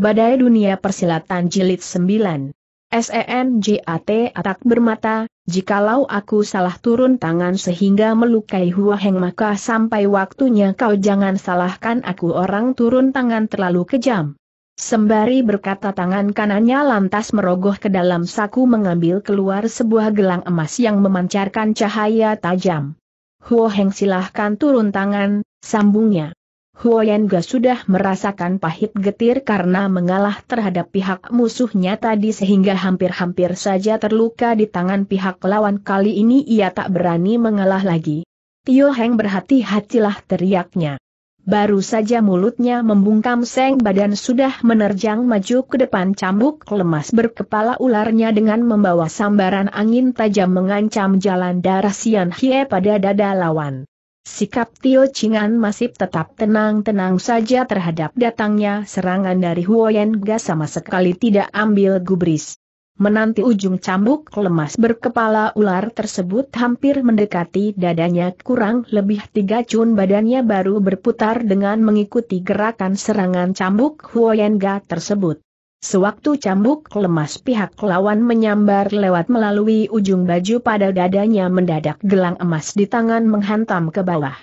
Badai Dunia Persilatan Jilid 9. SENJAT Atak Bermata, jikalau aku salah turun tangan sehingga melukai Hua Heng maka sampai waktunya kau jangan salahkan aku orang turun tangan terlalu kejam. Sembari berkata tangan kanannya lantas merogoh ke dalam saku mengambil keluar sebuah gelang emas yang memancarkan cahaya tajam. Huo Heng silahkan turun tangan, sambungnya. Huoyenga sudah merasakan pahit getir karena mengalah terhadap pihak musuhnya tadi sehingga hampir-hampir saja terluka di tangan pihak lawan kali ini ia tak berani mengalah lagi. Tio Heng berhati-hatilah teriaknya. Baru saja mulutnya membungkam seng badan sudah menerjang maju ke depan cambuk lemas berkepala ularnya dengan membawa sambaran angin tajam mengancam jalan darah Sian Hie pada dada lawan. Sikap Tio Chingan masih tetap tenang-tenang saja terhadap datangnya serangan dari Huoyen Ga sama sekali tidak ambil gubris. Menanti ujung cambuk lemas berkepala ular tersebut hampir mendekati dadanya kurang lebih tiga cun badannya baru berputar dengan mengikuti gerakan serangan cambuk Huoyen Ga tersebut. Sewaktu cambuk lemas pihak lawan menyambar lewat melalui ujung baju pada dadanya mendadak gelang emas di tangan menghantam ke bawah.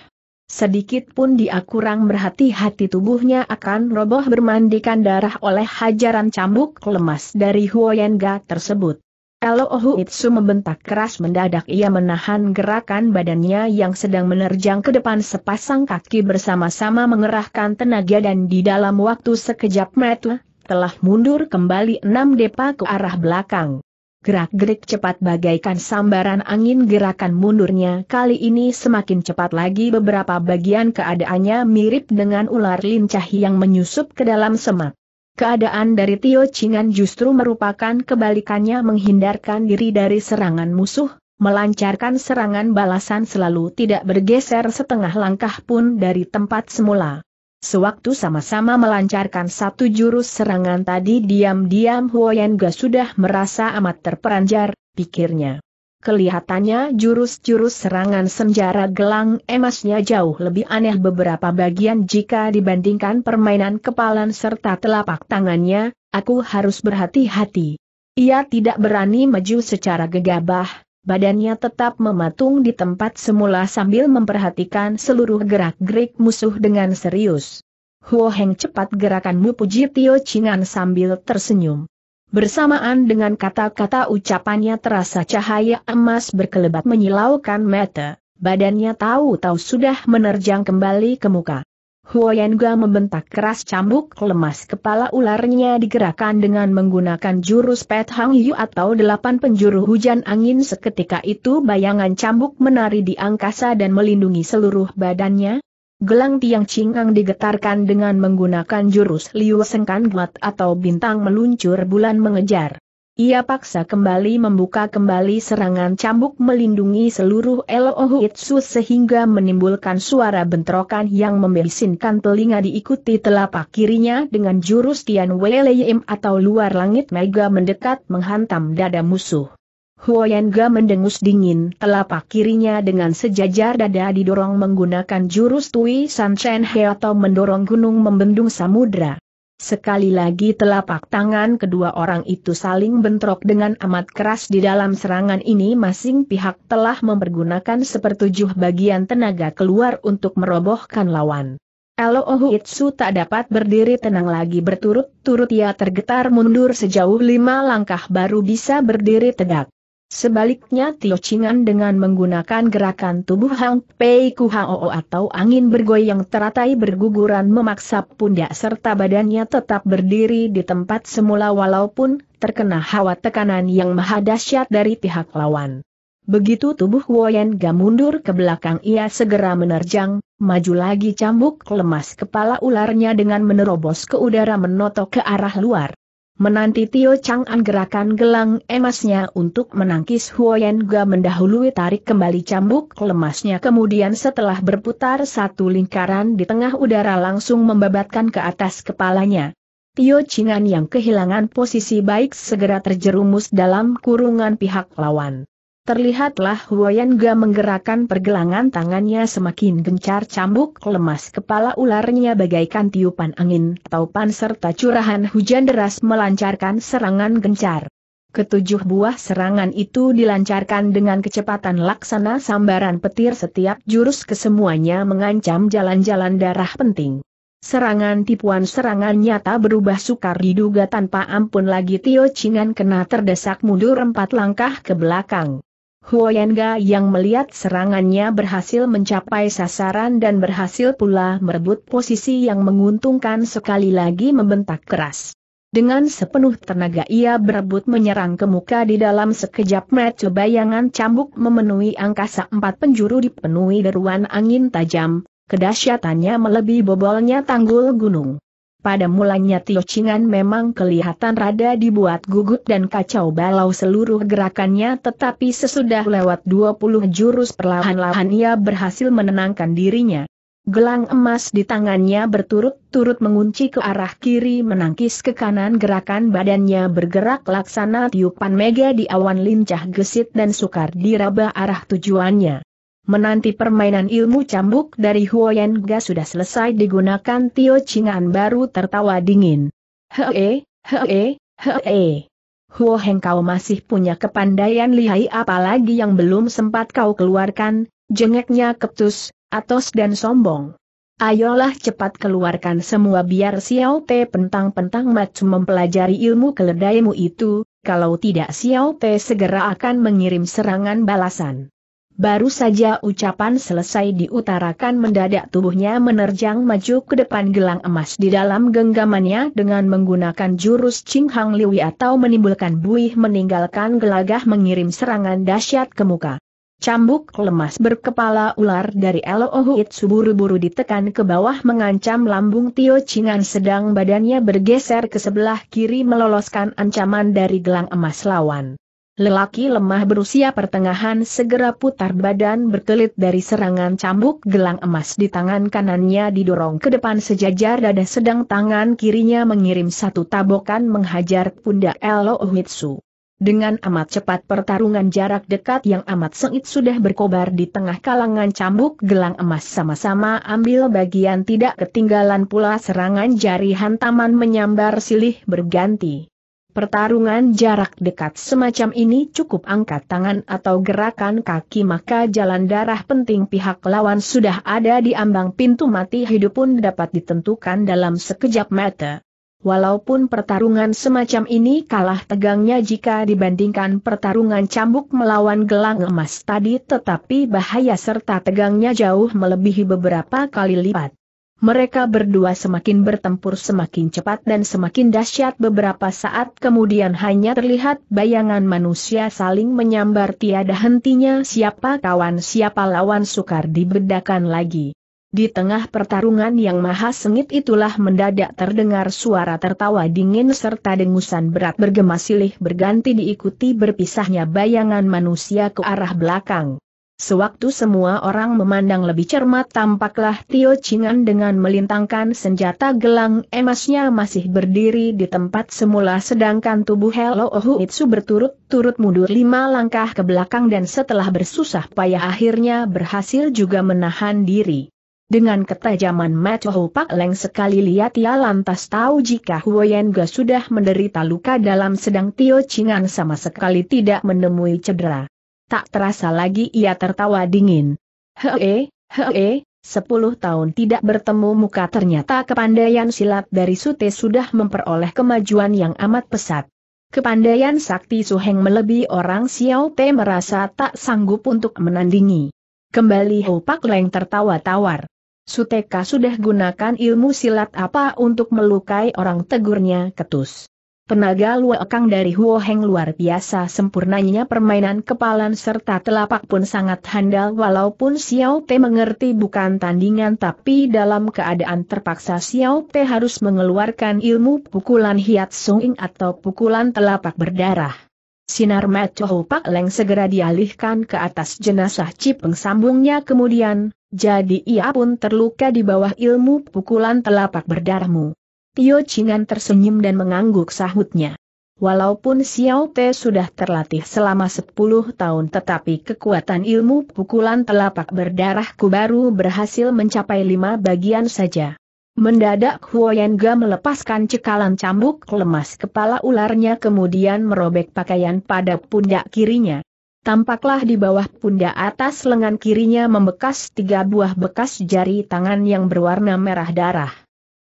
Sedikit pun dia kurang berhati-hati tubuhnya akan roboh bermandikan darah oleh hajaran cambuk lemas dari Huoyenga tersebut. Elohu Itsu membentak keras mendadak ia menahan gerakan badannya yang sedang menerjang ke depan sepasang kaki bersama-sama mengerahkan tenaga dan di dalam waktu sekejap mata, telah mundur kembali enam depa ke arah belakang. Gerak-gerik cepat bagaikan sambaran angin gerakan mundurnya kali ini semakin cepat lagi beberapa bagian keadaannya mirip dengan ular lincah yang menyusup ke dalam semak. Keadaan dari Tio Chingan justru merupakan kebalikannya menghindarkan diri dari serangan musuh, melancarkan serangan balasan selalu tidak bergeser setengah langkah pun dari tempat semula. Sewaktu sama-sama melancarkan satu jurus serangan tadi diam-diam Huoyenga sudah merasa amat terperanjar, pikirnya. Kelihatannya jurus-jurus serangan senjara gelang emasnya jauh lebih aneh beberapa bagian jika dibandingkan permainan kepalan serta telapak tangannya, aku harus berhati-hati. Ia tidak berani maju secara gegabah, badannya tetap mematung di tempat semula sambil memperhatikan seluruh gerak-gerik musuh dengan serius. Huo Heng cepat gerakanmu puji Tio Chingan sambil tersenyum. Bersamaan dengan kata-kata ucapannya terasa cahaya emas berkelebat menyilaukan mata, badannya tahu-tahu sudah menerjang kembali ke muka. Huoyenga membentak keras cambuk lemas kepala ularnya digerakkan dengan menggunakan jurus Pet Hang Yu atau delapan penjuru hujan angin seketika itu bayangan cambuk menari di angkasa dan melindungi seluruh badannya. Gelang tiang cingang digetarkan dengan menggunakan jurus Liu Sengkan Guat atau bintang meluncur bulan mengejar. Ia paksa kembali membuka kembali serangan cambuk melindungi seluruh Elohuitsu sehingga menimbulkan suara bentrokan yang membesinkan telinga diikuti telapak kirinya dengan jurus Tian Weileyim atau luar langit mega mendekat menghantam dada musuh. Huoyenga mendengus dingin telapak kirinya dengan sejajar dada didorong menggunakan jurus Tui San He atau mendorong gunung membendung samudra. Sekali lagi telapak tangan kedua orang itu saling bentrok dengan amat keras di dalam serangan ini masing pihak telah mempergunakan sepertujuh bagian tenaga keluar untuk merobohkan lawan. Elo Ohuitsu tak dapat berdiri tenang lagi berturut-turut ia tergetar mundur sejauh lima langkah baru bisa berdiri tegak. Sebaliknya Tio Chingan dengan menggunakan gerakan tubuh Hang Pei Oo atau angin bergoyang teratai berguguran memaksa pundak serta badannya tetap berdiri di tempat semula walaupun terkena hawa tekanan yang maha dahsyat dari pihak lawan. Begitu tubuh Woyen Ga mundur ke belakang ia segera menerjang, maju lagi cambuk lemas kepala ularnya dengan menerobos ke udara menotok ke arah luar. Menanti Tio Chang An gerakan gelang emasnya untuk menangkis Huoyen Ga mendahului tarik kembali cambuk lemasnya kemudian setelah berputar satu lingkaran di tengah udara langsung membabatkan ke atas kepalanya. Tio Chingan yang kehilangan posisi baik segera terjerumus dalam kurungan pihak lawan. Terlihatlah Ga menggerakkan pergelangan tangannya semakin gencar cambuk lemas kepala ularnya bagaikan tiupan angin taupan serta curahan hujan deras melancarkan serangan gencar. Ketujuh buah serangan itu dilancarkan dengan kecepatan laksana sambaran petir setiap jurus kesemuanya mengancam jalan-jalan darah penting. Serangan tipuan serangan nyata berubah sukar diduga tanpa ampun lagi Tio Chingan kena terdesak mundur empat langkah ke belakang. Huoyenga yang melihat serangannya berhasil mencapai sasaran dan berhasil pula merebut posisi yang menguntungkan sekali lagi membentak keras. Dengan sepenuh tenaga ia berebut menyerang ke muka di dalam sekejap mata bayangan cambuk memenuhi angkasa empat penjuru dipenuhi deruan angin tajam, kedahsyatannya melebihi bobolnya tanggul gunung. Pada mulanya Tio Chingan memang kelihatan rada dibuat gugut dan kacau balau seluruh gerakannya tetapi sesudah lewat 20 jurus perlahan-lahan ia berhasil menenangkan dirinya. Gelang emas di tangannya berturut-turut mengunci ke arah kiri menangkis ke kanan gerakan badannya bergerak laksana tiupan mega di awan lincah gesit dan sukar diraba arah tujuannya. Menanti permainan ilmu cambuk dari Huoyen Ga sudah selesai digunakan Tio Chingan baru tertawa dingin. Hee, hee, hee. Huo Heng kau masih punya kepandaian lihai apalagi yang belum sempat kau keluarkan, jengeknya keptus, atos dan sombong. Ayolah cepat keluarkan semua biar Xiao Te pentang-pentang macu mempelajari ilmu keledaimu itu, kalau tidak Xiao Te segera akan mengirim serangan balasan. Baru saja ucapan selesai diutarakan mendadak tubuhnya menerjang maju ke depan gelang emas di dalam genggamannya dengan menggunakan jurus Ching Hang Liwi atau menimbulkan buih meninggalkan gelagah mengirim serangan dahsyat ke muka. Cambuk lemas berkepala ular dari Elohuit suburu-buru ditekan ke bawah mengancam lambung Tio Chingan sedang badannya bergeser ke sebelah kiri meloloskan ancaman dari gelang emas lawan. Lelaki lemah berusia pertengahan segera putar badan berkelit dari serangan cambuk gelang emas di tangan kanannya didorong ke depan sejajar dada sedang tangan kirinya mengirim satu tabokan menghajar pundak Elo Uhitsu. Dengan amat cepat pertarungan jarak dekat yang amat sengit sudah berkobar di tengah kalangan cambuk gelang emas sama-sama ambil bagian tidak ketinggalan pula serangan jari hantaman menyambar silih berganti pertarungan jarak dekat semacam ini cukup angkat tangan atau gerakan kaki maka jalan darah penting pihak lawan sudah ada di ambang pintu mati hidup pun dapat ditentukan dalam sekejap mata. Walaupun pertarungan semacam ini kalah tegangnya jika dibandingkan pertarungan cambuk melawan gelang emas tadi tetapi bahaya serta tegangnya jauh melebihi beberapa kali lipat mereka berdua semakin bertempur semakin cepat dan semakin dahsyat beberapa saat kemudian hanya terlihat bayangan manusia saling menyambar tiada hentinya siapa kawan siapa lawan sukar dibedakan lagi. Di tengah pertarungan yang maha sengit itulah mendadak terdengar suara tertawa dingin serta dengusan berat bergema silih berganti diikuti berpisahnya bayangan manusia ke arah belakang. Sewaktu semua orang memandang lebih cermat tampaklah Tio Chingan dengan melintangkan senjata gelang emasnya masih berdiri di tempat semula sedangkan tubuh Hello Ohuitsu berturut-turut mundur lima langkah ke belakang dan setelah bersusah payah akhirnya berhasil juga menahan diri. Dengan ketajaman Macho Pak Leng sekali lihat ia lantas tahu jika Huoyen Ga sudah menderita luka dalam sedang Tio Chingan sama sekali tidak menemui cedera tak terasa lagi ia tertawa dingin. Hee, hee, Sepuluh tahun tidak bertemu muka ternyata kepandaian silat dari Sute sudah memperoleh kemajuan yang amat pesat. Kepandaian sakti Suheng melebihi orang Xiao Te merasa tak sanggup untuk menandingi. Kembali Ho Pak Leng tertawa tawar. Suteka sudah gunakan ilmu silat apa untuk melukai orang tegurnya ketus. Tenaga luakang dari Huo Heng luar biasa sempurnanya permainan kepalan serta telapak pun sangat handal walaupun Xiao Te mengerti bukan tandingan tapi dalam keadaan terpaksa Xiao Te harus mengeluarkan ilmu pukulan hiat Ing atau pukulan telapak berdarah. Sinar Macoh Pak Leng segera dialihkan ke atas jenazah Cipeng sambungnya kemudian, jadi ia pun terluka di bawah ilmu pukulan telapak berdarahmu. Tio Chingan tersenyum dan mengangguk sahutnya. Walaupun Xiao Te sudah terlatih selama 10 tahun tetapi kekuatan ilmu pukulan telapak berdarahku baru berhasil mencapai lima bagian saja. Mendadak Huoyenga melepaskan cekalan cambuk lemas kepala ularnya kemudian merobek pakaian pada pundak kirinya. Tampaklah di bawah pundak atas lengan kirinya membekas tiga buah bekas jari tangan yang berwarna merah darah.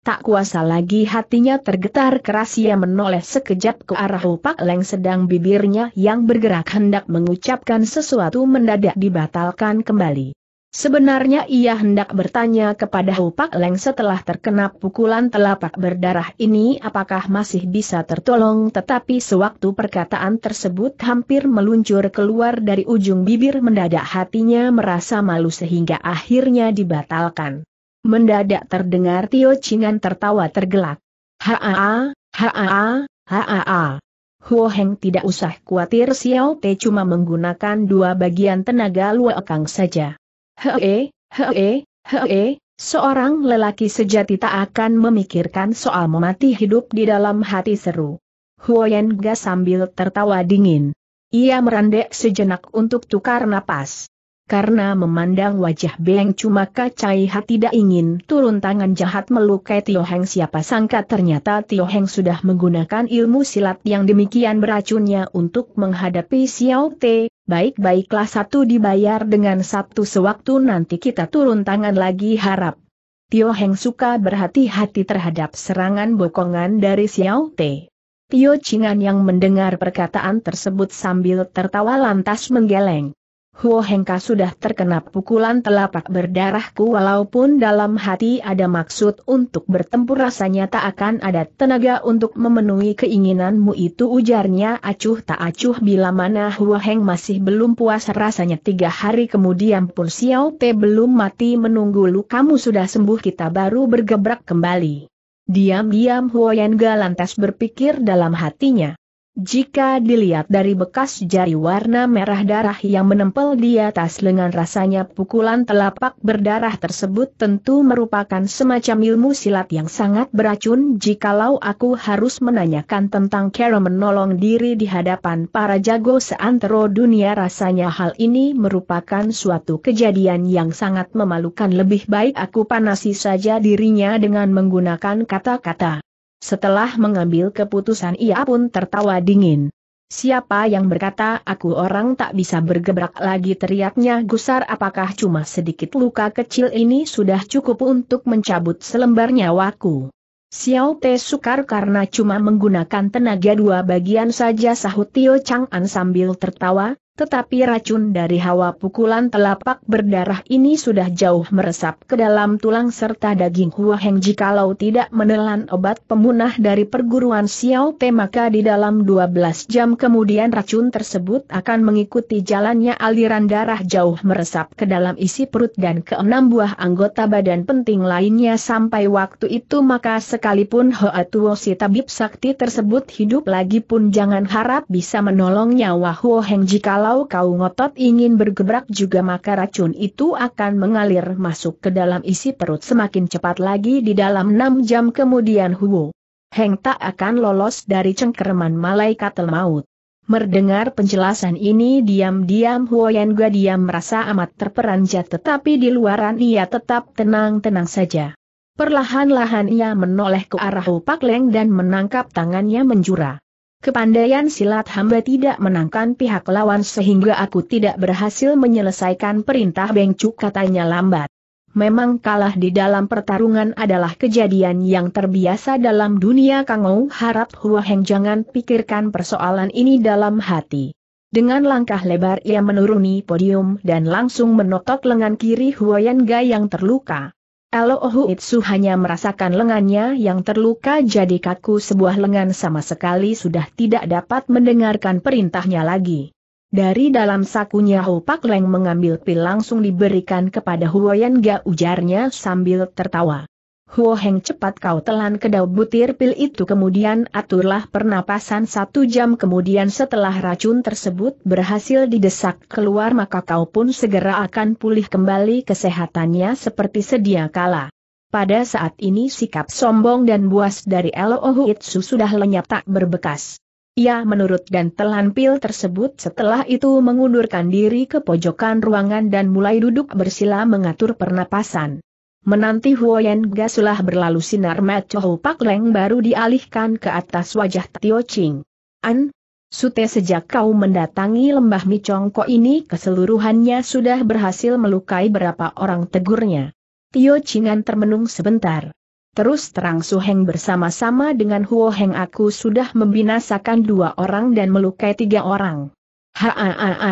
Tak kuasa lagi hatinya tergetar keras ia menoleh sekejap ke arah Pak Leng sedang bibirnya yang bergerak hendak mengucapkan sesuatu mendadak dibatalkan kembali. Sebenarnya ia hendak bertanya kepada Pak Leng setelah terkena pukulan telapak berdarah ini apakah masih bisa tertolong tetapi sewaktu perkataan tersebut hampir meluncur keluar dari ujung bibir mendadak hatinya merasa malu sehingga akhirnya dibatalkan. Mendadak terdengar Tio Chingan tertawa tergelak. Haa, haa, haa. Huo Heng tidak usah khawatir Xiao Te cuma menggunakan dua bagian tenaga luakang saja. Hee, hee, hee, Seorang lelaki sejati tak akan memikirkan soal memati hidup di dalam hati seru. Huo Yan Ga sambil tertawa dingin. Ia merendek sejenak untuk tukar nafas karena memandang wajah Beng maka Cai Ha tidak ingin turun tangan jahat melukai Tio Heng siapa sangka ternyata Tio Heng sudah menggunakan ilmu silat yang demikian beracunnya untuk menghadapi Xiao Te, baik-baiklah satu dibayar dengan satu sewaktu nanti kita turun tangan lagi harap. Tio Heng suka berhati-hati terhadap serangan bokongan dari Xiao Te. Tio Chingan yang mendengar perkataan tersebut sambil tertawa lantas menggeleng. Huo Hengka sudah terkena pukulan telapak berdarahku walaupun dalam hati ada maksud untuk bertempur rasanya tak akan ada tenaga untuk memenuhi keinginanmu itu ujarnya acuh tak acuh bila mana Huo Heng masih belum puas rasanya tiga hari kemudian pun Xiao Te belum mati menunggu lu kamu sudah sembuh kita baru bergebrak kembali. Diam-diam Huo Yenga lantas berpikir dalam hatinya. Jika dilihat dari bekas jari warna merah darah yang menempel di atas lengan rasanya pukulan telapak berdarah tersebut tentu merupakan semacam ilmu silat yang sangat beracun jikalau aku harus menanyakan tentang cara menolong diri di hadapan para jago seantero dunia rasanya hal ini merupakan suatu kejadian yang sangat memalukan lebih baik aku panasi saja dirinya dengan menggunakan kata-kata. Setelah mengambil keputusan ia pun tertawa dingin. Siapa yang berkata aku orang tak bisa bergebrak lagi teriaknya gusar apakah cuma sedikit luka kecil ini sudah cukup untuk mencabut selembar nyawaku. Xiao Te sukar karena cuma menggunakan tenaga dua bagian saja sahut Tio Chang'an sambil tertawa, tetapi racun dari hawa pukulan telapak berdarah ini sudah jauh meresap ke dalam tulang serta daging Hua Heng jikalau tidak menelan obat pemunah dari perguruan Xiao Te maka di dalam 12 jam kemudian racun tersebut akan mengikuti jalannya aliran darah jauh meresap ke dalam isi perut dan keenam buah anggota badan penting lainnya sampai waktu itu maka sekalipun Hoa Tuo si tabib sakti tersebut hidup lagi pun jangan harap bisa menolong nyawa Hua Heng jikalau kalau kau ngotot ingin bergebrak juga maka racun itu akan mengalir masuk ke dalam isi perut semakin cepat lagi di dalam 6 jam kemudian Huo. Heng tak akan lolos dari cengkereman malaikat maut. Mendengar penjelasan ini diam-diam Huo Yan Gua diam merasa amat terperanjat tetapi di luaran ia tetap tenang-tenang saja. Perlahan-lahan ia menoleh ke arah Hu Pak Leng dan menangkap tangannya menjura. Kepandaian silat hamba tidak menangkan pihak lawan sehingga aku tidak berhasil menyelesaikan perintah Bengcu katanya lambat. Memang kalah di dalam pertarungan adalah kejadian yang terbiasa dalam dunia Kangou harap Hua Heng jangan pikirkan persoalan ini dalam hati. Dengan langkah lebar ia menuruni podium dan langsung menotok lengan kiri Hua Yan Gai yang terluka. Elohu Itsu hanya merasakan lengannya yang terluka jadi kaku sebuah lengan sama sekali sudah tidak dapat mendengarkan perintahnya lagi. Dari dalam sakunya Ho Pak Leng mengambil pil langsung diberikan kepada Huoyan Ga ujarnya sambil tertawa. Huo Heng cepat kau telan kedau butir pil itu kemudian aturlah pernapasan satu jam kemudian setelah racun tersebut berhasil didesak keluar maka kau pun segera akan pulih kembali kesehatannya seperti sedia kala. Pada saat ini sikap sombong dan buas dari Elohu Itsu sudah lenyap tak berbekas. Ia menurut dan telan pil tersebut setelah itu mengundurkan diri ke pojokan ruangan dan mulai duduk bersila mengatur pernapasan. Menanti Huoyen Gasulah berlalu sinar Macohu Pak Leng baru dialihkan ke atas wajah Tio Ching. An, Sute sejak kau mendatangi lembah Micongko ini keseluruhannya sudah berhasil melukai berapa orang tegurnya. Tio Chingan termenung sebentar. Terus terang Su Heng bersama-sama dengan Huo Heng aku sudah membinasakan dua orang dan melukai tiga orang. Ha ha ha ha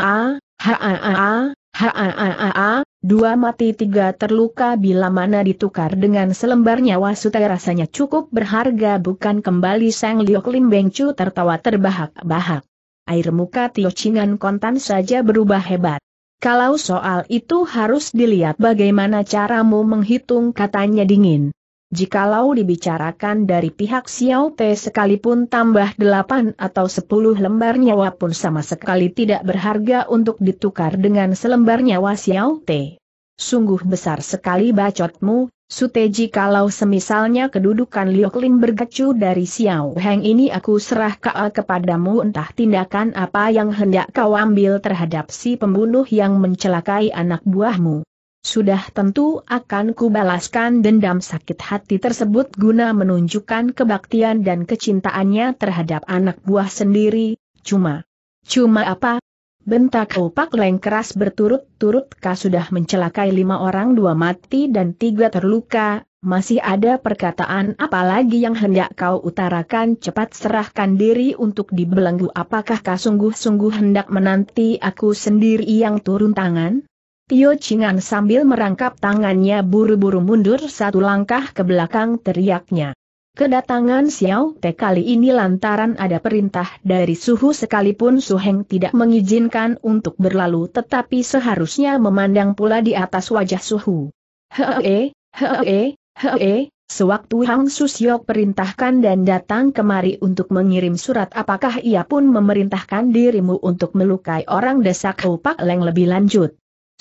ha ha ha Haa, dua mati tiga terluka bila mana ditukar dengan selembar nyawa sutai rasanya cukup berharga bukan kembali Sang Liok Lim Beng Chu tertawa terbahak-bahak. Air muka Tio Chingan kontan saja berubah hebat. Kalau soal itu harus dilihat bagaimana caramu menghitung katanya dingin. Jikalau dibicarakan dari pihak Xiao Pe sekalipun tambah delapan atau sepuluh lembar nyawa pun sama sekali tidak berharga untuk ditukar dengan selembar nyawa Xiao T. Sungguh besar sekali bacotmu, Suteji kalau semisalnya kedudukan Lioklin bergecu dari Xiao Heng ini aku serah ke kepadamu entah tindakan apa yang hendak kau ambil terhadap si pembunuh yang mencelakai anak buahmu. Sudah tentu akan kubalaskan dendam sakit hati tersebut guna menunjukkan kebaktian dan kecintaannya terhadap anak buah sendiri, cuma. Cuma apa? Bentak opak leng keras berturut-turut kah sudah mencelakai lima orang dua mati dan tiga terluka, masih ada perkataan apalagi yang hendak kau utarakan cepat serahkan diri untuk dibelenggu apakah kau sungguh-sungguh hendak menanti aku sendiri yang turun tangan? Tio Chingan sambil merangkap tangannya buru-buru mundur satu langkah ke belakang teriaknya. Kedatangan Xiao Te kali ini lantaran ada perintah dari Suhu sekalipun Suheng tidak mengizinkan untuk berlalu tetapi seharusnya memandang pula di atas wajah Suhu. Hee, hee, hee, sewaktu Hang Susyok perintahkan dan datang kemari untuk mengirim surat apakah ia pun memerintahkan dirimu untuk melukai orang desa Pak Leng lebih lanjut.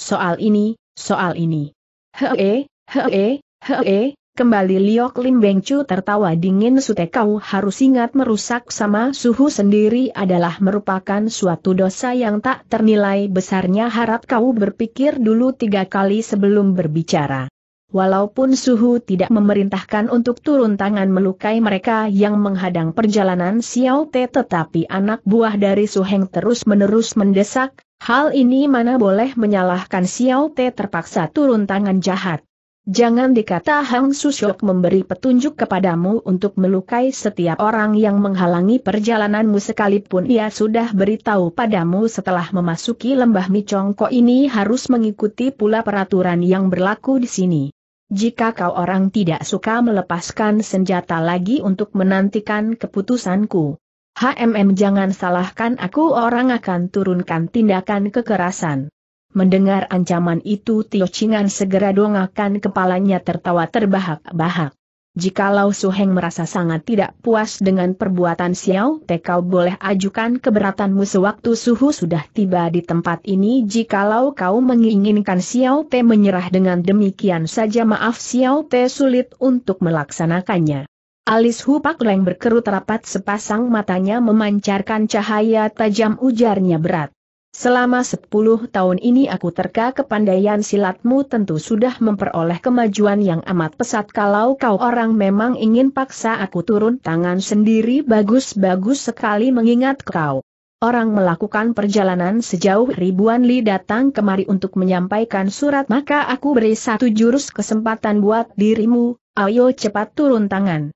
Soal ini, soal ini. Hee, hee, hee, kembali Liok Lim Beng Chu tertawa dingin sute kau harus ingat merusak sama suhu sendiri adalah merupakan suatu dosa yang tak ternilai besarnya harap kau berpikir dulu tiga kali sebelum berbicara. Walaupun suhu tidak memerintahkan untuk turun tangan melukai mereka yang menghadang perjalanan Xiao Te tetapi anak buah dari Su Heng terus-menerus mendesak, Hal ini mana boleh menyalahkan Xiao Te terpaksa turun tangan jahat. Jangan dikata Hang Susyok memberi petunjuk kepadamu untuk melukai setiap orang yang menghalangi perjalananmu sekalipun ia sudah beritahu padamu setelah memasuki lembah Micongko ini harus mengikuti pula peraturan yang berlaku di sini. Jika kau orang tidak suka melepaskan senjata lagi untuk menantikan keputusanku, HMM jangan salahkan aku orang akan turunkan tindakan kekerasan. Mendengar ancaman itu Tio Chingan segera dongakan kepalanya tertawa terbahak-bahak. Jikalau Su Heng merasa sangat tidak puas dengan perbuatan Xiao Te, kau boleh ajukan keberatanmu sewaktu suhu sudah tiba di tempat ini jikalau kau menginginkan Xiao Te menyerah dengan demikian saja maaf Xiao Te sulit untuk melaksanakannya. Alis Hu Pak Leng berkerut rapat sepasang matanya memancarkan cahaya tajam ujarnya berat. Selama sepuluh tahun ini aku terka kepandaian silatmu tentu sudah memperoleh kemajuan yang amat pesat kalau kau orang memang ingin paksa aku turun tangan sendiri bagus-bagus sekali mengingat kau. Orang melakukan perjalanan sejauh ribuan li datang kemari untuk menyampaikan surat maka aku beri satu jurus kesempatan buat dirimu, ayo cepat turun tangan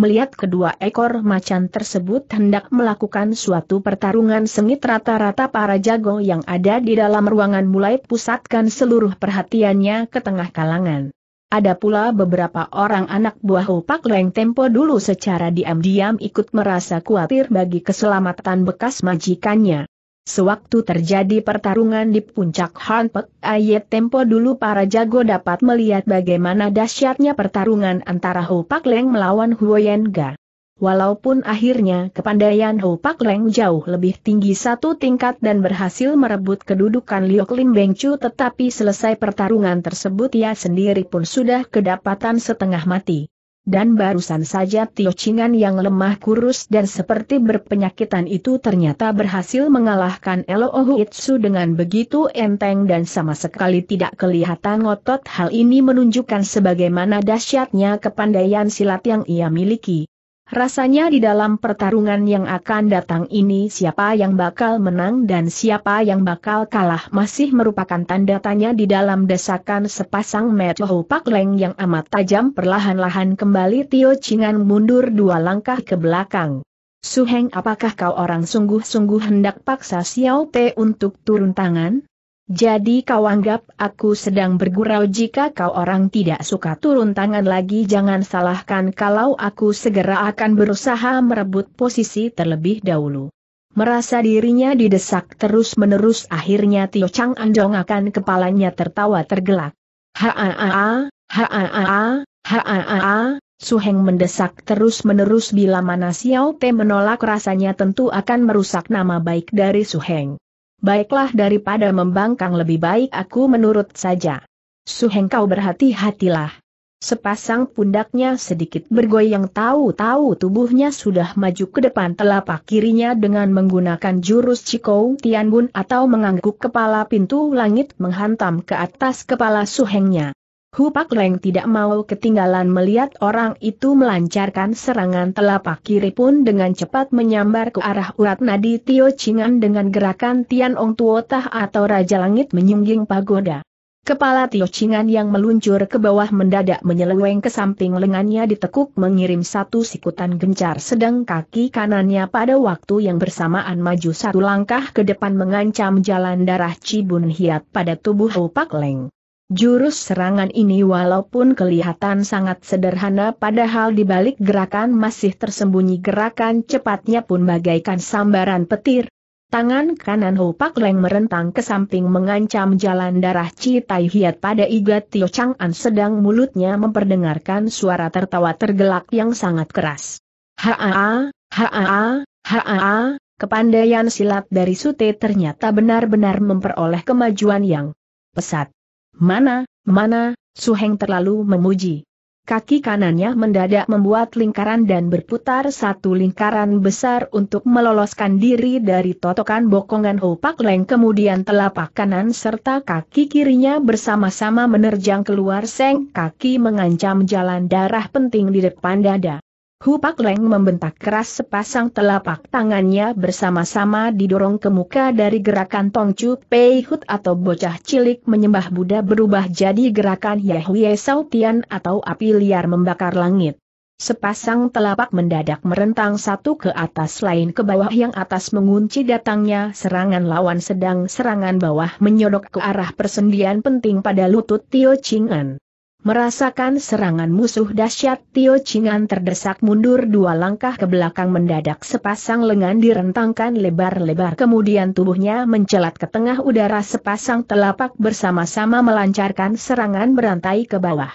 melihat kedua ekor macan tersebut hendak melakukan suatu pertarungan sengit rata-rata para jago yang ada di dalam ruangan mulai pusatkan seluruh perhatiannya ke tengah kalangan. Ada pula beberapa orang anak buah Opak Leng Tempo dulu secara diam-diam ikut merasa khawatir bagi keselamatan bekas majikannya. Sewaktu terjadi pertarungan di puncak Hanpek Ayet Tempo dulu para jago dapat melihat bagaimana dahsyatnya pertarungan antara Ho Pak Leng melawan Huoyen Ga. Walaupun akhirnya kepandaian Ho Pak Leng jauh lebih tinggi satu tingkat dan berhasil merebut kedudukan Liu Lim Beng Chu tetapi selesai pertarungan tersebut ia sendiri pun sudah kedapatan setengah mati dan barusan saja Tio Chingan yang lemah kurus dan seperti berpenyakitan itu ternyata berhasil mengalahkan Elo Ohuitsu dengan begitu enteng dan sama sekali tidak kelihatan ngotot hal ini menunjukkan sebagaimana dahsyatnya kepandaian silat yang ia miliki. Rasanya di dalam pertarungan yang akan datang ini siapa yang bakal menang dan siapa yang bakal kalah masih merupakan tanda tanya di dalam desakan sepasang Mechoho Pak Leng yang amat tajam perlahan-lahan kembali Tio Chingan mundur dua langkah ke belakang. Suheng apakah kau orang sungguh-sungguh hendak paksa Xiao Te untuk turun tangan? Jadi kau anggap aku sedang bergurau jika kau orang tidak suka turun tangan lagi jangan salahkan kalau aku segera akan berusaha merebut posisi terlebih dahulu. Merasa dirinya didesak terus-menerus akhirnya Tio Chang Andong akan kepalanya tertawa tergelak. Haa, haa, haa, Suheng mendesak terus-menerus bila mana Xiao Te menolak rasanya tentu akan merusak nama baik dari Suheng. Baiklah daripada membangkang lebih baik aku menurut saja. Suheng kau berhati-hatilah. Sepasang pundaknya sedikit bergoyang tahu-tahu tubuhnya sudah maju ke depan telapak kirinya dengan menggunakan jurus Cikou Tianbun atau mengangguk kepala pintu langit menghantam ke atas kepala Suhengnya. Hupak Leng tidak mau ketinggalan melihat orang itu melancarkan serangan telapak kiri pun dengan cepat menyambar ke arah urat nadi Tio Chingan dengan gerakan Tian Ong Tuotah atau Raja Langit menyungging pagoda. Kepala Tio Chingan yang meluncur ke bawah mendadak menyeleweng ke samping lengannya ditekuk mengirim satu sikutan gencar sedang kaki kanannya pada waktu yang bersamaan maju satu langkah ke depan mengancam jalan darah Cibun Hiat pada tubuh Hupak Leng. Jurus serangan ini walaupun kelihatan sangat sederhana padahal di balik gerakan masih tersembunyi gerakan cepatnya pun bagaikan sambaran petir. Tangan kanan Ho Pak Leng merentang ke samping mengancam jalan darah Chi Tai Hiat pada Iga Tio Chang An sedang mulutnya memperdengarkan suara tertawa tergelak yang sangat keras. Haa, haa, haa, kepandaian silat dari Sute ternyata benar-benar memperoleh kemajuan yang pesat. Mana, mana, Suheng terlalu memuji. Kaki kanannya mendadak membuat lingkaran dan berputar satu lingkaran besar untuk meloloskan diri dari totokan bokongan Pak Leng kemudian telapak kanan serta kaki kirinya bersama-sama menerjang keluar seng kaki mengancam jalan darah penting di depan dada. Hupak Leng membentak keras sepasang telapak tangannya bersama-sama didorong ke muka dari gerakan Tong Chu Pei Hut atau bocah cilik menyembah Buddha berubah jadi gerakan Yahweh Sautian atau api liar membakar langit. Sepasang telapak mendadak merentang satu ke atas lain ke bawah yang atas mengunci datangnya serangan lawan sedang serangan bawah menyodok ke arah persendian penting pada lutut Tio Ching Merasakan serangan musuh dahsyat Tio Chingan terdesak mundur dua langkah ke belakang mendadak sepasang lengan direntangkan lebar-lebar kemudian tubuhnya mencelat ke tengah udara sepasang telapak bersama-sama melancarkan serangan berantai ke bawah.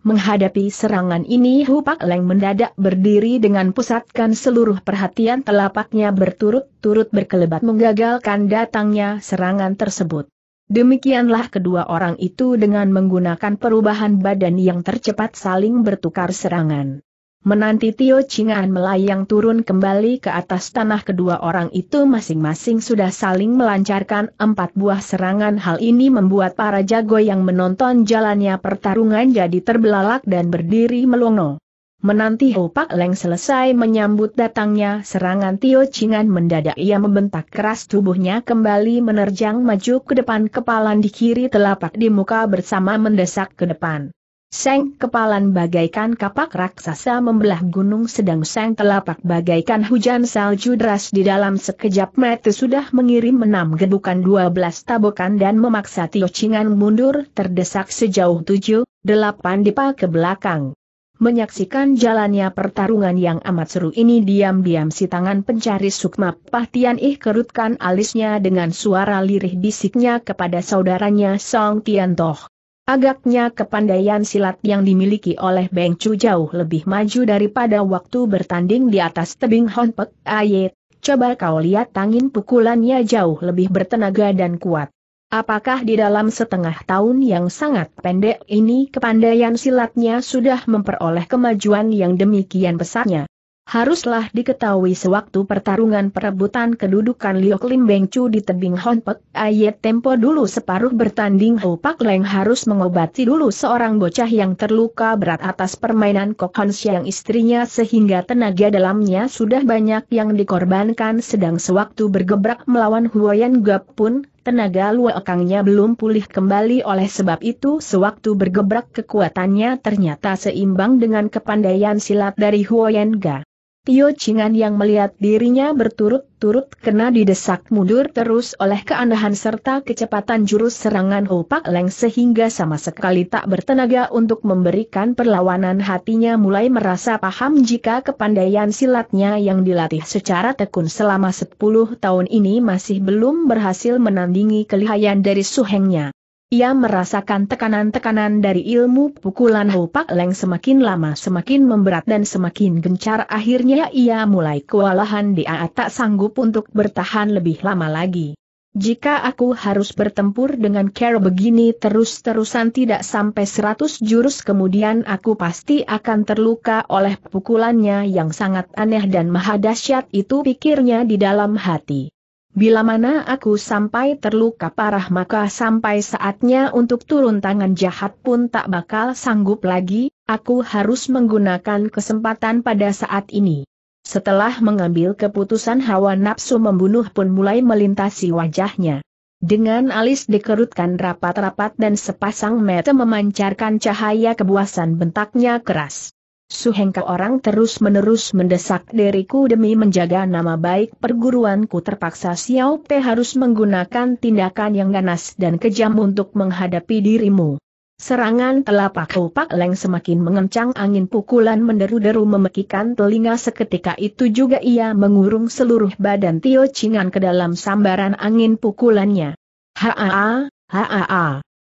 Menghadapi serangan ini Hupak Leng mendadak berdiri dengan pusatkan seluruh perhatian telapaknya berturut-turut berkelebat menggagalkan datangnya serangan tersebut. Demikianlah kedua orang itu dengan menggunakan perubahan badan yang tercepat saling bertukar serangan. Menanti Tio Chingan melayang turun kembali ke atas tanah kedua orang itu masing-masing sudah saling melancarkan empat buah serangan hal ini membuat para jago yang menonton jalannya pertarungan jadi terbelalak dan berdiri melongo. Menanti Ho Leng selesai menyambut datangnya serangan Tio Chingan mendadak ia membentak keras tubuhnya kembali menerjang maju ke depan kepalan di kiri telapak di muka bersama mendesak ke depan. Seng kepalan bagaikan kapak raksasa membelah gunung sedang seng telapak bagaikan hujan salju deras di dalam sekejap mata sudah mengirim enam gedukan dua belas tabokan dan memaksa Tio Chingan mundur terdesak sejauh tujuh delapan dipa ke belakang. Menyaksikan jalannya pertarungan yang amat seru ini diam-diam si tangan pencari Sukma Pahtian Ih kerutkan alisnya dengan suara lirih bisiknya kepada saudaranya Song Tiantoh. Agaknya kepandaian silat yang dimiliki oleh Beng Chu jauh lebih maju daripada waktu bertanding di atas tebing Honpek Ayet. Coba kau lihat angin pukulannya jauh lebih bertenaga dan kuat. Apakah di dalam setengah tahun yang sangat pendek ini kepandaian silatnya sudah memperoleh kemajuan yang demikian besarnya? Haruslah diketahui sewaktu pertarungan perebutan kedudukan Liok Lim Beng Chu di tebing Honpek, ayat Tempo dulu separuh bertanding Ho Pak Leng harus mengobati dulu seorang bocah yang terluka berat atas permainan Kok Hon Siang istrinya sehingga tenaga dalamnya sudah banyak yang dikorbankan sedang sewaktu bergebrak melawan Huoyan Gap pun tenaga luakangnya belum pulih kembali oleh sebab itu sewaktu bergebrak kekuatannya ternyata seimbang dengan kepandaian silat dari Huoyenga. Tio Chingan yang melihat dirinya berturut-turut kena didesak mundur terus oleh keandahan serta kecepatan jurus serangan Ho Leng sehingga sama sekali tak bertenaga untuk memberikan perlawanan hatinya mulai merasa paham jika kepandaian silatnya yang dilatih secara tekun selama 10 tahun ini masih belum berhasil menandingi kelihayan dari suhengnya. Ia merasakan tekanan-tekanan dari ilmu pukulan Hopak Leng semakin lama semakin memberat dan semakin gencar akhirnya ia mulai kewalahan dia tak sanggup untuk bertahan lebih lama lagi. Jika aku harus bertempur dengan Kero begini terus-terusan tidak sampai seratus jurus kemudian aku pasti akan terluka oleh pukulannya yang sangat aneh dan maha dahsyat itu pikirnya di dalam hati. Bila mana aku sampai terluka parah maka sampai saatnya untuk turun tangan jahat pun tak bakal sanggup lagi, aku harus menggunakan kesempatan pada saat ini. Setelah mengambil keputusan hawa nafsu membunuh pun mulai melintasi wajahnya. Dengan alis dikerutkan rapat-rapat dan sepasang mata memancarkan cahaya kebuasan bentaknya keras. Suhengka orang terus-menerus mendesak diriku demi menjaga nama baik perguruanku terpaksa Xiao Pe harus menggunakan tindakan yang ganas dan kejam untuk menghadapi dirimu. Serangan telapak Pak Leng semakin mengencang angin pukulan menderu-deru memekikan telinga seketika itu juga ia mengurung seluruh badan Tio Chingan ke dalam sambaran angin pukulannya. Haa, haa,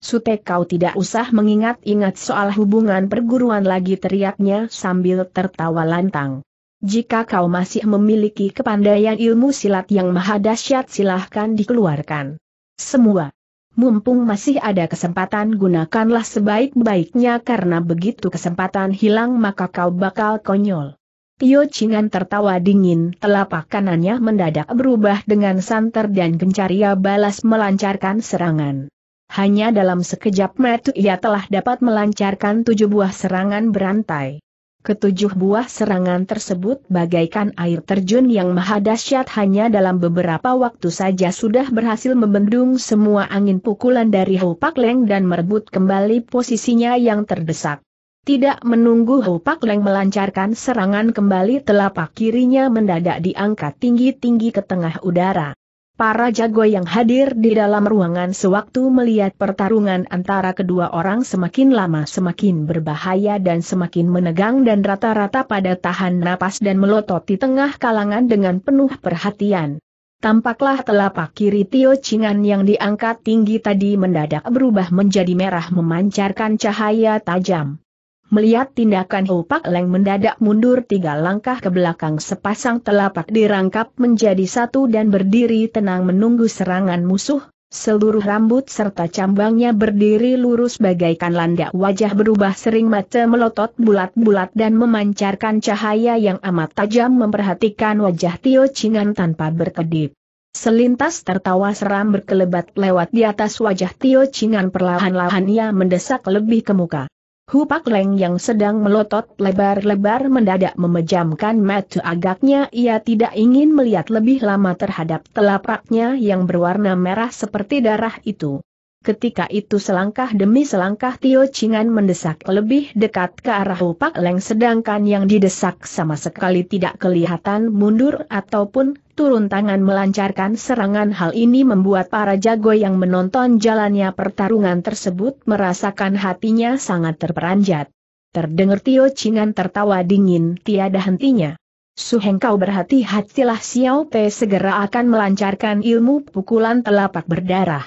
Sute kau tidak usah mengingat-ingat soal hubungan perguruan lagi teriaknya sambil tertawa lantang. Jika kau masih memiliki kepandaian ilmu silat yang maha dahsyat silahkan dikeluarkan. Semua. Mumpung masih ada kesempatan gunakanlah sebaik-baiknya karena begitu kesempatan hilang maka kau bakal konyol. Tio Chingan tertawa dingin, telapak kanannya mendadak berubah dengan santer dan gencar ia balas melancarkan serangan. Hanya dalam sekejap mata ia telah dapat melancarkan tujuh buah serangan berantai. Ketujuh buah serangan tersebut bagaikan air terjun yang maha dahsyat hanya dalam beberapa waktu saja sudah berhasil membendung semua angin pukulan dari Hou Pak Leng dan merebut kembali posisinya yang terdesak. Tidak menunggu Hou Pak Leng melancarkan serangan kembali telapak kirinya mendadak diangkat tinggi-tinggi ke tengah udara. Para jago yang hadir di dalam ruangan sewaktu melihat pertarungan antara kedua orang semakin lama semakin berbahaya dan semakin menegang dan rata-rata pada tahan napas dan melotot di tengah kalangan dengan penuh perhatian. Tampaklah telapak kiri Tio Chingan yang diangkat tinggi tadi mendadak berubah menjadi merah memancarkan cahaya tajam. Melihat tindakan Pak Leng mendadak mundur tiga langkah ke belakang sepasang telapak dirangkap menjadi satu dan berdiri tenang menunggu serangan musuh, seluruh rambut serta cambangnya berdiri lurus bagaikan landak wajah berubah sering mata melotot bulat-bulat dan memancarkan cahaya yang amat tajam memperhatikan wajah Tio Chingan tanpa berkedip. Selintas tertawa seram berkelebat lewat di atas wajah Tio Chingan perlahan-lahan ia mendesak lebih ke muka. Pak Leng yang sedang melotot lebar-lebar mendadak memejamkan mata agaknya ia tidak ingin melihat lebih lama terhadap telapaknya yang berwarna merah seperti darah itu. Ketika itu selangkah demi selangkah Tio Chingan mendesak lebih dekat ke arah Upak Leng sedangkan yang didesak sama sekali tidak kelihatan mundur ataupun turun tangan melancarkan serangan hal ini membuat para jago yang menonton jalannya pertarungan tersebut merasakan hatinya sangat terperanjat. Terdengar Tio Chingan tertawa dingin tiada hentinya. Suheng kau berhati-hatilah Xiao Pe segera akan melancarkan ilmu pukulan telapak berdarah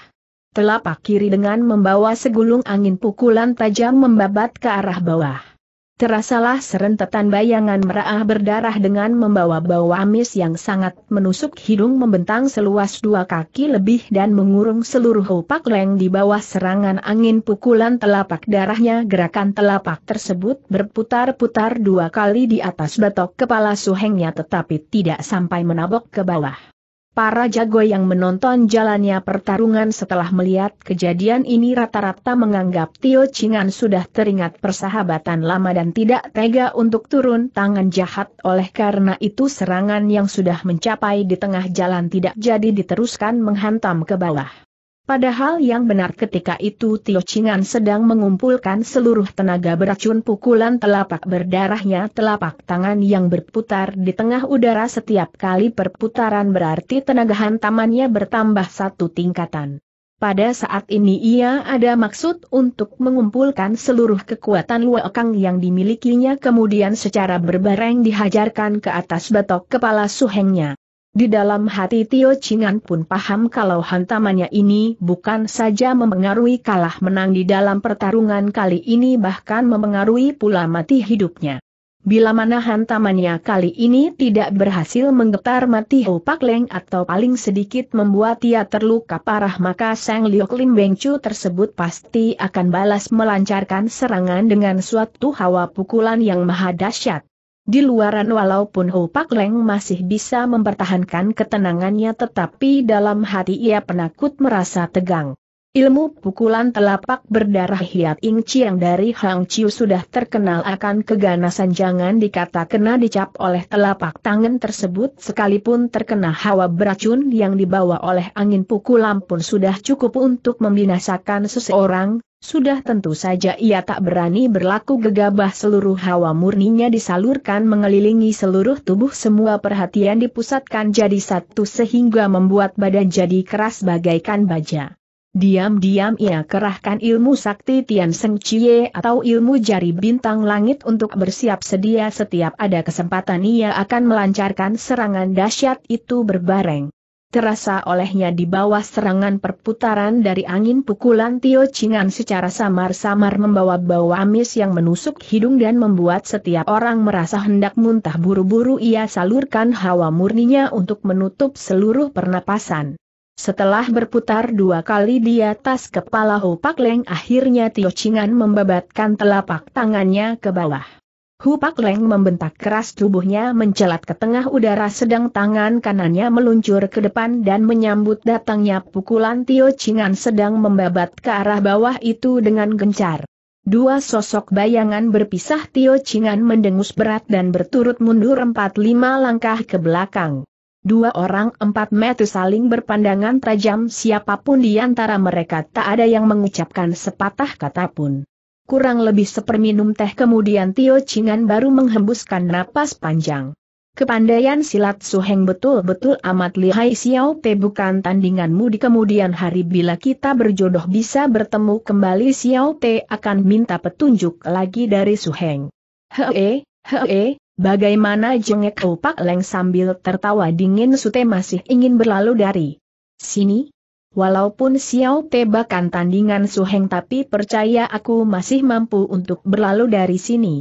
telapak kiri dengan membawa segulung angin pukulan tajam membabat ke arah bawah. Terasalah serentetan bayangan merah berdarah dengan membawa bau amis yang sangat menusuk hidung membentang seluas dua kaki lebih dan mengurung seluruh opak leng di bawah serangan angin pukulan telapak darahnya gerakan telapak tersebut berputar-putar dua kali di atas batok kepala suhengnya tetapi tidak sampai menabok ke bawah. Para jago yang menonton jalannya pertarungan setelah melihat kejadian ini rata-rata menganggap Tio Chingan sudah teringat persahabatan lama dan tidak tega untuk turun tangan jahat oleh karena itu serangan yang sudah mencapai di tengah jalan tidak jadi diteruskan menghantam ke bawah. Padahal yang benar ketika itu Tio Chingan sedang mengumpulkan seluruh tenaga beracun pukulan telapak berdarahnya telapak tangan yang berputar di tengah udara setiap kali perputaran berarti tenaga hantamannya bertambah satu tingkatan. Pada saat ini ia ada maksud untuk mengumpulkan seluruh kekuatan Luokang yang dimilikinya kemudian secara berbareng dihajarkan ke atas batok kepala suhengnya. Di dalam hati Tio Chingan pun paham kalau hantamannya ini bukan saja memengaruhi kalah menang di dalam pertarungan kali ini bahkan memengaruhi pula mati hidupnya. Bila mana hantamannya kali ini tidak berhasil menggetar mati Ho Pak Leng atau paling sedikit membuat ia terluka parah maka Sang Liok Lim Beng Chu tersebut pasti akan balas melancarkan serangan dengan suatu hawa pukulan yang maha dahsyat. Di luaran walaupun Ho Pak Leng masih bisa mempertahankan ketenangannya tetapi dalam hati ia penakut merasa tegang. Ilmu pukulan telapak berdarah Hiat Ing Chiang dari Hang Chiu sudah terkenal akan keganasan jangan dikata kena dicap oleh telapak tangan tersebut sekalipun terkena hawa beracun yang dibawa oleh angin pukulan pun sudah cukup untuk membinasakan seseorang, sudah tentu saja ia tak berani berlaku gegabah seluruh hawa murninya disalurkan mengelilingi seluruh tubuh semua perhatian dipusatkan jadi satu sehingga membuat badan jadi keras bagaikan baja. Diam-diam ia kerahkan ilmu sakti Tian Seng Chie atau ilmu jari bintang langit untuk bersiap sedia setiap ada kesempatan ia akan melancarkan serangan dahsyat itu berbareng. Terasa olehnya di bawah serangan perputaran dari angin pukulan Tio Chingan secara samar-samar membawa bau amis yang menusuk hidung dan membuat setiap orang merasa hendak muntah buru-buru ia salurkan hawa murninya untuk menutup seluruh pernapasan. Setelah berputar dua kali di atas kepala Hu Pak Leng akhirnya Tio Chingan membabatkan telapak tangannya ke bawah. Hu Pak Leng membentak keras tubuhnya mencelat ke tengah udara sedang tangan kanannya meluncur ke depan dan menyambut datangnya pukulan Tio Chingan sedang membabat ke arah bawah itu dengan gencar. Dua sosok bayangan berpisah Tio Chingan mendengus berat dan berturut mundur 4-5 langkah ke belakang. Dua orang empat meter saling berpandangan tajam siapapun di antara mereka tak ada yang mengucapkan sepatah kata pun. Kurang lebih seperminum teh kemudian Tio Chingan baru menghembuskan napas panjang. Kepandaian silat Suheng betul-betul amat lihai Xiao Te bukan tandinganmu di kemudian hari bila kita berjodoh bisa bertemu kembali Xiao Te akan minta petunjuk lagi dari Suheng. Hee, hee, Bagaimana jengek Pak Leng sambil tertawa dingin Sute masih ingin berlalu dari sini? Walaupun Xiao Te bahkan tandingan suheng tapi percaya aku masih mampu untuk berlalu dari sini.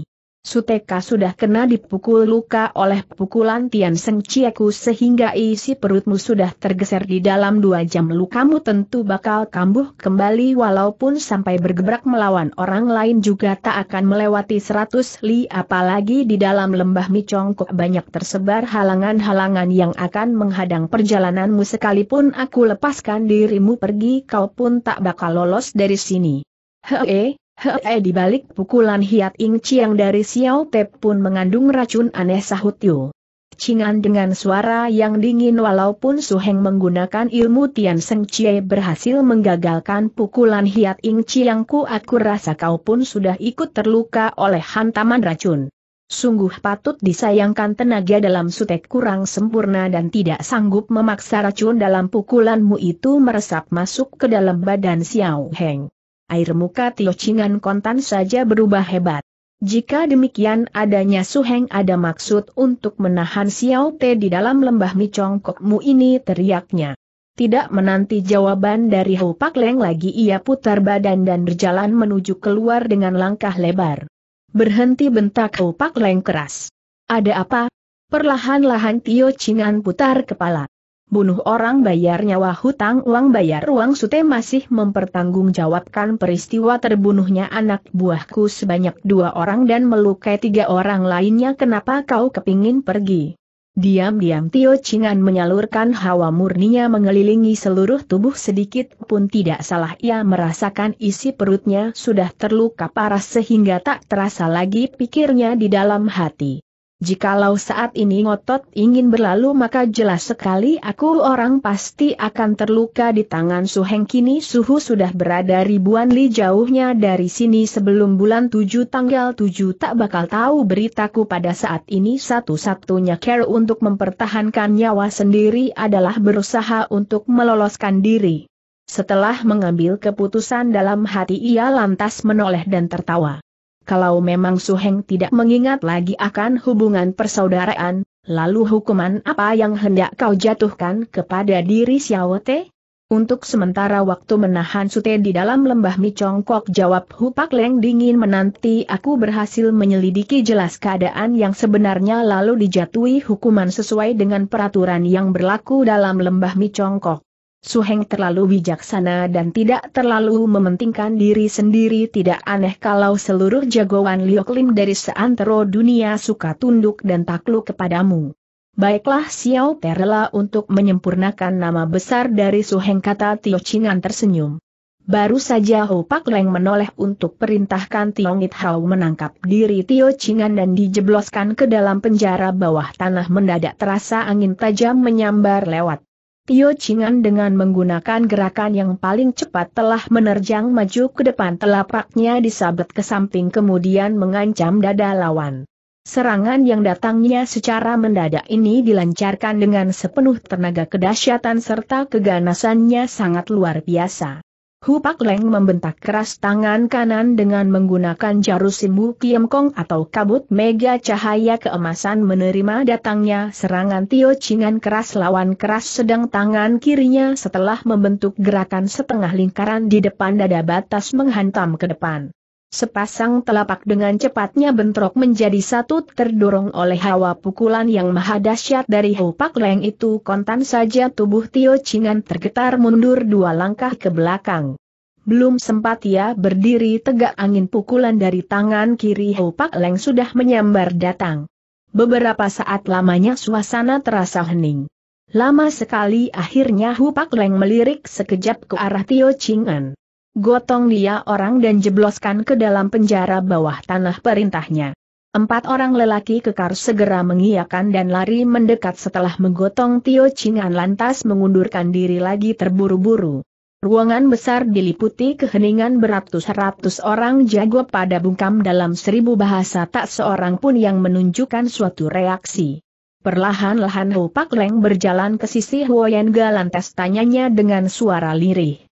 Suteka sudah kena dipukul luka oleh pukulan Tian Seng Chieku sehingga isi perutmu sudah tergeser di dalam dua jam lukamu tentu bakal kambuh kembali walaupun sampai bergebrak melawan orang lain juga tak akan melewati seratus li apalagi di dalam lembah Micongkok banyak tersebar halangan-halangan yang akan menghadang perjalananmu sekalipun aku lepaskan dirimu pergi kau pun tak bakal lolos dari sini. Hei, eh. Hei eh, di balik pukulan Hiat Ing Chiang dari Xiao Te pun mengandung racun aneh sahut Yu. Cingan dengan suara yang dingin walaupun Su Heng menggunakan ilmu Tian Seng Chie berhasil menggagalkan pukulan Hiat Ing Chiang ku aku rasa kau pun sudah ikut terluka oleh hantaman racun. Sungguh patut disayangkan tenaga dalam sutek kurang sempurna dan tidak sanggup memaksa racun dalam pukulanmu itu meresap masuk ke dalam badan Xiao Heng air muka Tio Chingan kontan saja berubah hebat. Jika demikian adanya Suheng ada maksud untuk menahan Xiao Te di dalam lembah Micong Kokmu ini teriaknya. Tidak menanti jawaban dari Hou Pak Leng lagi ia putar badan dan berjalan menuju keluar dengan langkah lebar. Berhenti bentak Hou Pak Leng keras. Ada apa? Perlahan-lahan Tio Chingan putar kepala bunuh orang bayar nyawa hutang uang bayar uang sute masih mempertanggungjawabkan peristiwa terbunuhnya anak buahku sebanyak dua orang dan melukai tiga orang lainnya kenapa kau kepingin pergi. Diam-diam Tio Chingan menyalurkan hawa murninya mengelilingi seluruh tubuh sedikit pun tidak salah ia merasakan isi perutnya sudah terluka parah sehingga tak terasa lagi pikirnya di dalam hati. Jikalau saat ini ngotot ingin berlalu maka jelas sekali aku orang pasti akan terluka di tangan Su Heng kini suhu sudah berada ribuan li jauhnya dari sini sebelum bulan 7 tanggal 7 tak bakal tahu beritaku pada saat ini satu-satunya care untuk mempertahankan nyawa sendiri adalah berusaha untuk meloloskan diri. Setelah mengambil keputusan dalam hati ia lantas menoleh dan tertawa kalau memang Suheng tidak mengingat lagi akan hubungan persaudaraan, lalu hukuman apa yang hendak kau jatuhkan kepada diri Te? Untuk sementara waktu menahan Sute di dalam lembah Micongkok jawab Hu Pak Leng dingin menanti aku berhasil menyelidiki jelas keadaan yang sebenarnya lalu dijatuhi hukuman sesuai dengan peraturan yang berlaku dalam lembah Micongkok. Suheng terlalu bijaksana dan tidak terlalu mementingkan diri sendiri tidak aneh kalau seluruh jagoan Lioklim dari seantero dunia suka tunduk dan takluk kepadamu. Baiklah Xiao Perla untuk menyempurnakan nama besar dari Suheng kata Tio Chingan tersenyum. Baru saja Ho Pak Leng menoleh untuk perintahkan Tiong It Hao menangkap diri Tio Chingan dan dijebloskan ke dalam penjara bawah tanah mendadak terasa angin tajam menyambar lewat. Tio Chingan dengan menggunakan gerakan yang paling cepat telah menerjang maju ke depan telapaknya disabet ke samping kemudian mengancam dada lawan. Serangan yang datangnya secara mendadak ini dilancarkan dengan sepenuh tenaga kedahsyatan serta keganasannya sangat luar biasa. Hupak Leng membentak keras tangan kanan dengan menggunakan jarum Simu Kiem Kong atau kabut mega cahaya keemasan menerima datangnya serangan Tio Chingan keras lawan keras sedang tangan kirinya setelah membentuk gerakan setengah lingkaran di depan dada batas menghantam ke depan. Sepasang telapak dengan cepatnya bentrok menjadi satu terdorong oleh hawa pukulan yang maha dahsyat dari Pak Leng itu kontan saja tubuh Tio Chingan tergetar mundur dua langkah ke belakang. Belum sempat ia berdiri tegak angin pukulan dari tangan kiri Pak Leng sudah menyambar datang. Beberapa saat lamanya suasana terasa hening. Lama sekali akhirnya Hu Pak Leng melirik sekejap ke arah Tio Chingan gotong dia orang dan jebloskan ke dalam penjara bawah tanah perintahnya. Empat orang lelaki kekar segera mengiyakan dan lari mendekat setelah menggotong Tio Chingan lantas mengundurkan diri lagi terburu-buru. Ruangan besar diliputi keheningan beratus-ratus orang jago pada bungkam dalam seribu bahasa tak seorang pun yang menunjukkan suatu reaksi. Perlahan-lahan Hu Pak Leng berjalan ke sisi Huoyenga lantas tanyanya dengan suara lirih.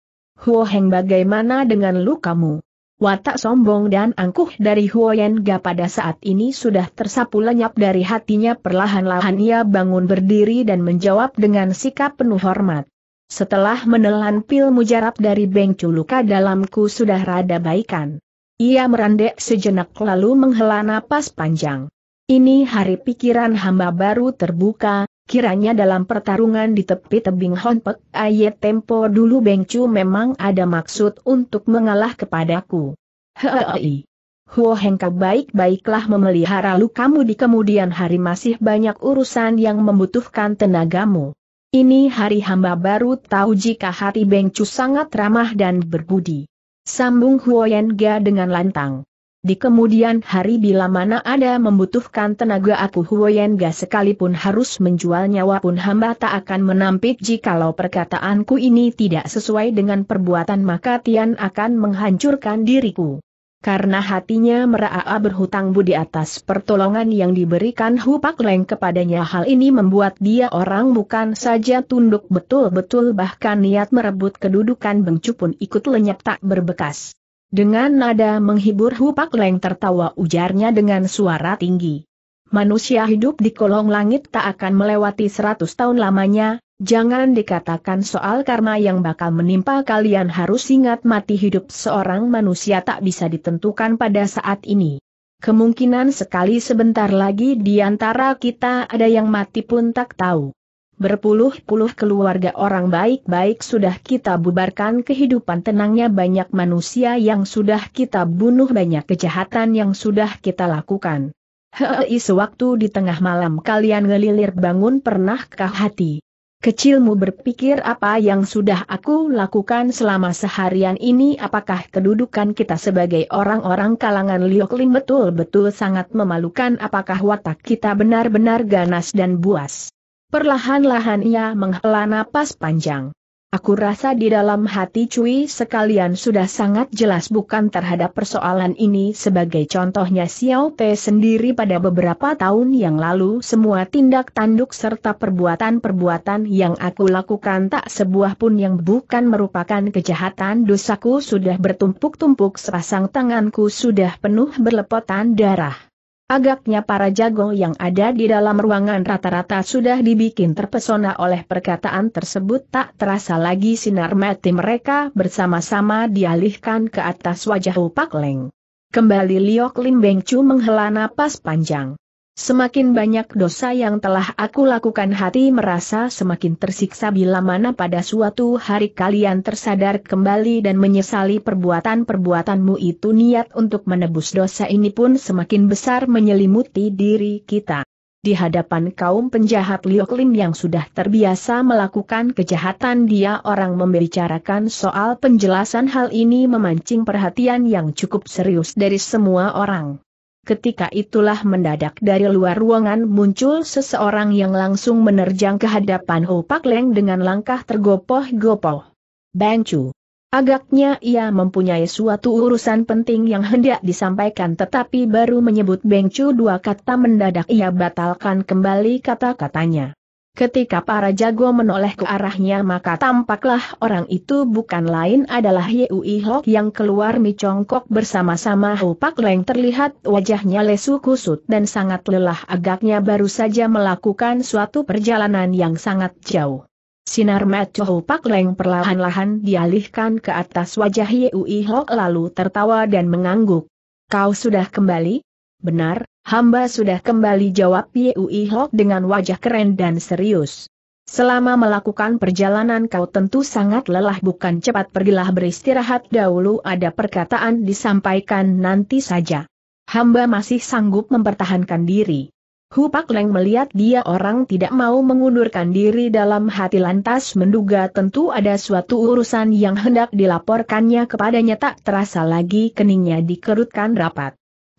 Huo Heng bagaimana dengan lukamu? Watak sombong dan angkuh dari Huo Yenga pada saat ini sudah tersapu lenyap dari hatinya perlahan-lahan ia bangun berdiri dan menjawab dengan sikap penuh hormat. Setelah menelan pil mujarab dari Beng luka dalamku sudah rada baikan. Ia merandek sejenak lalu menghela napas panjang. Ini hari pikiran hamba baru terbuka, Kiranya dalam pertarungan di tepi tebing Honpek, ayat tempo dulu Bengcu memang ada maksud untuk mengalah kepadaku. Hei. Huo Hengka baik-baiklah memelihara lukamu di kemudian hari masih banyak urusan yang membutuhkan tenagamu. Ini hari hamba baru tahu jika hati Bengcu sangat ramah dan berbudi. Sambung Huo Yenga dengan lantang. Di kemudian hari bila mana ada membutuhkan tenaga aku Huoyen Ga sekalipun harus menjual nyawa pun hamba tak akan menampik jikalau perkataanku ini tidak sesuai dengan perbuatan maka Tian akan menghancurkan diriku. Karena hatinya meraa berhutang budi atas pertolongan yang diberikan Pak Leng kepadanya hal ini membuat dia orang bukan saja tunduk betul-betul bahkan niat merebut kedudukan Cu pun ikut lenyap tak berbekas. Dengan nada menghibur Hupak Leng tertawa ujarnya dengan suara tinggi. Manusia hidup di kolong langit tak akan melewati seratus tahun lamanya, jangan dikatakan soal karma yang bakal menimpa kalian harus ingat mati hidup seorang manusia tak bisa ditentukan pada saat ini. Kemungkinan sekali sebentar lagi di antara kita ada yang mati pun tak tahu. Berpuluh-puluh keluarga orang baik-baik sudah kita bubarkan kehidupan tenangnya banyak manusia yang sudah kita bunuh banyak kejahatan yang sudah kita lakukan. Hei sewaktu di tengah malam kalian ngelilir bangun pernahkah hati? Kecilmu berpikir apa yang sudah aku lakukan selama seharian ini apakah kedudukan kita sebagai orang-orang kalangan Liokling betul-betul sangat memalukan apakah watak kita benar-benar ganas dan buas. Perlahan-lahan ia menghela napas panjang. Aku rasa di dalam hati Cui sekalian sudah sangat jelas bukan terhadap persoalan ini sebagai contohnya Xiao Pe sendiri pada beberapa tahun yang lalu semua tindak tanduk serta perbuatan-perbuatan yang aku lakukan tak sebuah pun yang bukan merupakan kejahatan dosaku sudah bertumpuk-tumpuk sepasang tanganku sudah penuh berlepotan darah. Agaknya para jago yang ada di dalam ruangan rata-rata sudah dibikin terpesona oleh perkataan tersebut tak terasa lagi sinar mati mereka bersama-sama dialihkan ke atas wajah Upak Leng. Kembali Liok Lim Beng Chu menghela napas panjang. Semakin banyak dosa yang telah aku lakukan hati merasa semakin tersiksa bila mana pada suatu hari kalian tersadar kembali dan menyesali perbuatan-perbuatanmu itu niat untuk menebus dosa ini pun semakin besar menyelimuti diri kita. Di hadapan kaum penjahat Lioklim yang sudah terbiasa melakukan kejahatan dia orang membicarakan soal penjelasan hal ini memancing perhatian yang cukup serius dari semua orang. Ketika itulah mendadak dari luar ruangan muncul seseorang yang langsung menerjang ke hadapan Ho Pak Leng dengan langkah tergopoh-gopoh. Bang Chu. Agaknya ia mempunyai suatu urusan penting yang hendak disampaikan tetapi baru menyebut Beng Chu dua kata mendadak ia batalkan kembali kata-katanya. Ketika para jago menoleh ke arahnya maka tampaklah orang itu bukan lain adalah Yui Hok yang keluar micongkok bersama-sama Ho Pak Leng terlihat wajahnya lesu kusut dan sangat lelah agaknya baru saja melakukan suatu perjalanan yang sangat jauh. Sinar mata Ho Pak Leng perlahan-lahan dialihkan ke atas wajah Yui Hok lalu tertawa dan mengangguk. Kau sudah kembali? Benar, Hamba sudah kembali jawab Yui Hok dengan wajah keren dan serius. Selama melakukan perjalanan kau tentu sangat lelah bukan cepat pergilah beristirahat dahulu ada perkataan disampaikan nanti saja. Hamba masih sanggup mempertahankan diri. Pak Leng melihat dia orang tidak mau mengundurkan diri dalam hati lantas menduga tentu ada suatu urusan yang hendak dilaporkannya kepadanya tak terasa lagi keningnya dikerutkan rapat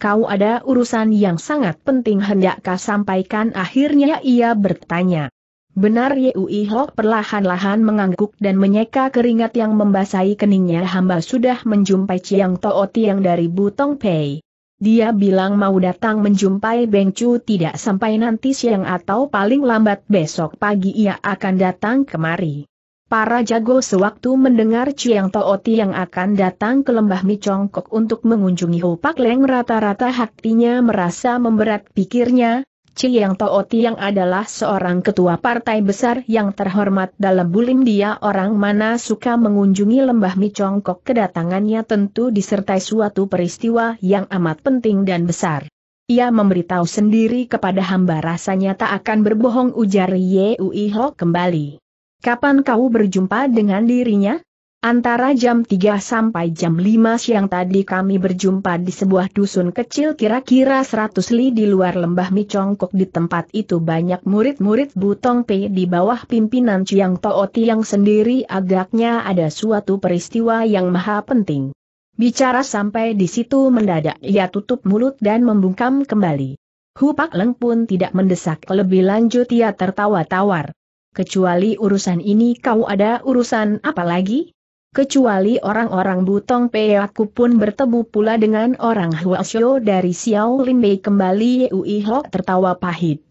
kau ada urusan yang sangat penting hendakkah sampaikan akhirnya ia bertanya. Benar Yui Hok perlahan-lahan mengangguk dan menyeka keringat yang membasahi keningnya hamba sudah menjumpai Chiang To'o Tiang dari Butong Pei. Dia bilang mau datang menjumpai Beng Chu tidak sampai nanti siang atau paling lambat besok pagi ia akan datang kemari. Para jago sewaktu mendengar Chiang Tooti yang akan datang ke lembah Micongkok untuk mengunjungi Pak Leng rata-rata hatinya merasa memberat pikirnya, Chiang Tooti yang adalah seorang ketua partai besar yang terhormat dalam bulim dia orang mana suka mengunjungi lembah Micongkok kedatangannya tentu disertai suatu peristiwa yang amat penting dan besar. Ia memberitahu sendiri kepada hamba rasanya tak akan berbohong ujar Ye Ui Ho kembali. Kapan kau berjumpa dengan dirinya? Antara jam 3 sampai jam 5 siang tadi kami berjumpa di sebuah dusun kecil kira-kira 100 li di luar lembah Micongkok di tempat itu banyak murid-murid Butong Pe di bawah pimpinan Chiang Tooti yang sendiri agaknya ada suatu peristiwa yang maha penting. Bicara sampai di situ mendadak ia tutup mulut dan membungkam kembali. Hupak Leng pun tidak mendesak lebih lanjut ia tertawa tawar. Kecuali urusan ini kau ada urusan apa lagi? Kecuali orang-orang Butong Pei aku pun bertemu pula dengan orang Huasyo dari Xiao Limbei kembali Yui Hok tertawa pahit.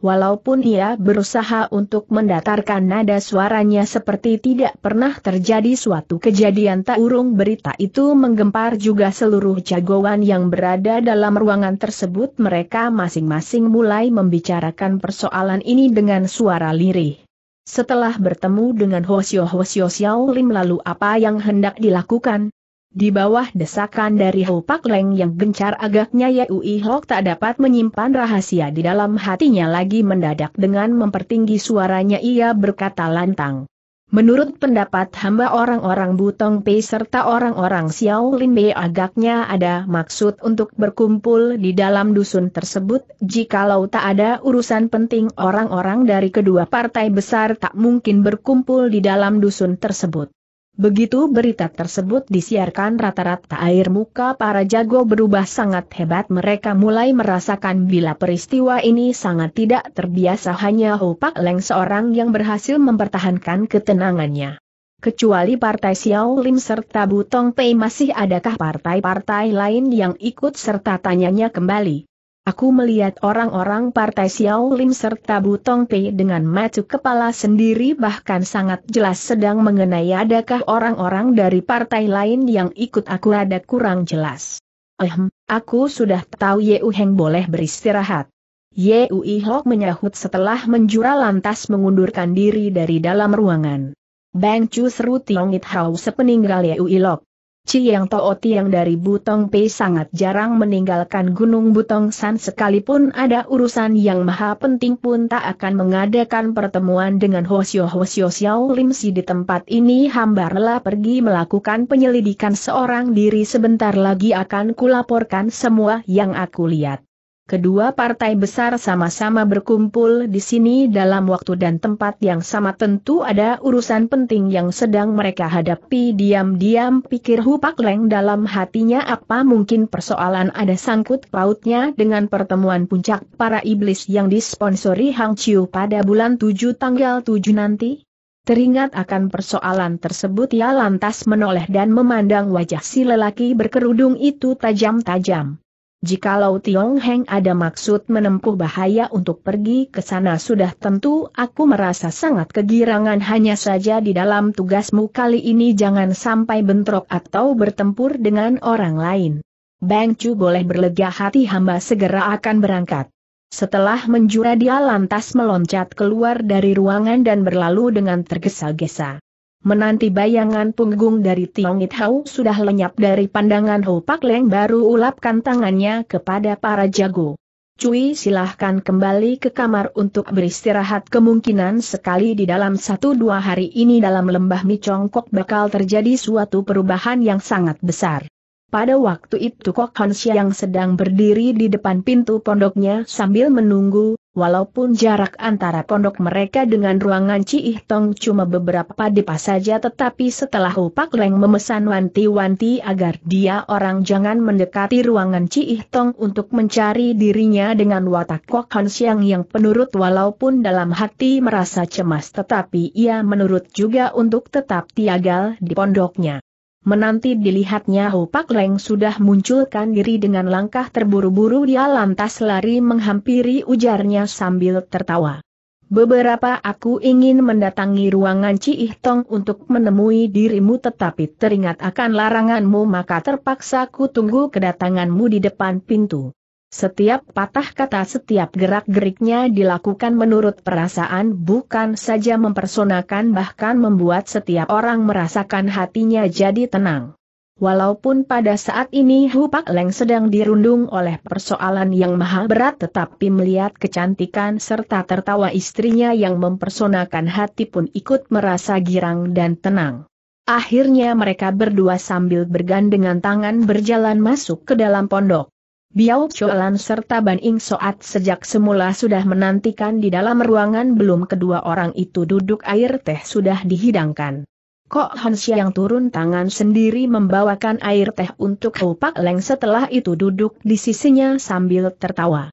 Walaupun ia berusaha untuk mendatarkan nada suaranya seperti tidak pernah terjadi suatu kejadian tak urung berita itu menggempar juga seluruh jagoan yang berada dalam ruangan tersebut mereka masing-masing mulai membicarakan persoalan ini dengan suara lirih. Setelah bertemu dengan Hosio Hosio Xiao Lim lalu apa yang hendak dilakukan? Di bawah desakan dari Ho Pak Leng yang gencar agaknya Ui Hok tak dapat menyimpan rahasia di dalam hatinya lagi mendadak dengan mempertinggi suaranya ia berkata lantang. Menurut pendapat hamba orang-orang Butong Pei serta orang-orang Xiao Lin Bei agaknya ada maksud untuk berkumpul di dalam dusun tersebut jikalau tak ada urusan penting orang-orang dari kedua partai besar tak mungkin berkumpul di dalam dusun tersebut. Begitu berita tersebut disiarkan rata-rata air muka para jago berubah sangat hebat mereka mulai merasakan bila peristiwa ini sangat tidak terbiasa hanya Hopak Leng seorang yang berhasil mempertahankan ketenangannya. Kecuali partai Xiao Lim serta Butong Pei masih adakah partai-partai lain yang ikut serta tanyanya kembali. Aku melihat orang-orang partai Xiao Lim serta Butong Pei dengan macu kepala sendiri bahkan sangat jelas sedang mengenai adakah orang-orang dari partai lain yang ikut aku ada kurang jelas. Ehm, aku sudah tahu U Heng boleh beristirahat. Yeu Hok menyahut setelah menjura lantas mengundurkan diri dari dalam ruangan. Bang Chu seru Tiong It Hao sepeninggal Yeu Ihlok yang Toh Tiang dari Butong Pei sangat jarang meninggalkan Gunung Butong San sekalipun ada urusan yang maha penting pun tak akan mengadakan pertemuan dengan Hosio Hosio Xiao Lim Si di tempat ini hamba rela pergi melakukan penyelidikan seorang diri sebentar lagi akan kulaporkan semua yang aku lihat. Kedua partai besar sama-sama berkumpul di sini dalam waktu dan tempat yang sama tentu ada urusan penting yang sedang mereka hadapi diam-diam pikir Hupak Leng dalam hatinya apa mungkin persoalan ada sangkut pautnya dengan pertemuan puncak para iblis yang disponsori Hang Chiu pada bulan 7 tanggal 7 nanti? Teringat akan persoalan tersebut ia lantas menoleh dan memandang wajah si lelaki berkerudung itu tajam-tajam jikalau Tiong Heng ada maksud menempuh bahaya untuk pergi ke sana sudah tentu aku merasa sangat kegirangan hanya saja di dalam tugasmu kali ini jangan sampai bentrok atau bertempur dengan orang lain. Bang Chu boleh berlega hati hamba segera akan berangkat. Setelah menjura dia lantas meloncat keluar dari ruangan dan berlalu dengan tergesa-gesa menanti bayangan punggung dari It Hau sudah lenyap dari pandangan Ho Pak Leng baru ulapkan tangannya kepada para jago. Cui silahkan kembali ke kamar untuk beristirahat kemungkinan sekali di dalam satu dua hari ini dalam lembah Mi Chongkok bakal terjadi suatu perubahan yang sangat besar. Pada waktu itu Kok Hon yang sedang berdiri di depan pintu pondoknya sambil menunggu, walaupun jarak antara pondok mereka dengan ruangan Ci Tong cuma beberapa depa saja tetapi setelah Upak Leng memesan wanti-wanti agar dia orang jangan mendekati ruangan Ci Tong untuk mencari dirinya dengan watak Kok Han Siang yang penurut walaupun dalam hati merasa cemas tetapi ia menurut juga untuk tetap tiagal di pondoknya menanti dilihatnya Ho Pak Leng sudah munculkan diri dengan langkah terburu-buru dia lantas lari menghampiri ujarnya sambil tertawa. Beberapa aku ingin mendatangi ruangan Ci Tong untuk menemui dirimu tetapi teringat akan laranganmu maka terpaksa ku tunggu kedatanganmu di depan pintu. Setiap patah kata setiap gerak-geriknya dilakukan menurut perasaan bukan saja mempersonakan bahkan membuat setiap orang merasakan hatinya jadi tenang. Walaupun pada saat ini Hupak Leng sedang dirundung oleh persoalan yang maha berat tetapi melihat kecantikan serta tertawa istrinya yang mempersonakan hati pun ikut merasa girang dan tenang. Akhirnya mereka berdua sambil bergandengan tangan berjalan masuk ke dalam pondok. Biao Cholan serta Ban Ing Soat sejak semula sudah menantikan di dalam ruangan belum kedua orang itu duduk air teh sudah dihidangkan. Kok Hansia yang turun tangan sendiri membawakan air teh untuk Opak Leng setelah itu duduk di sisinya sambil tertawa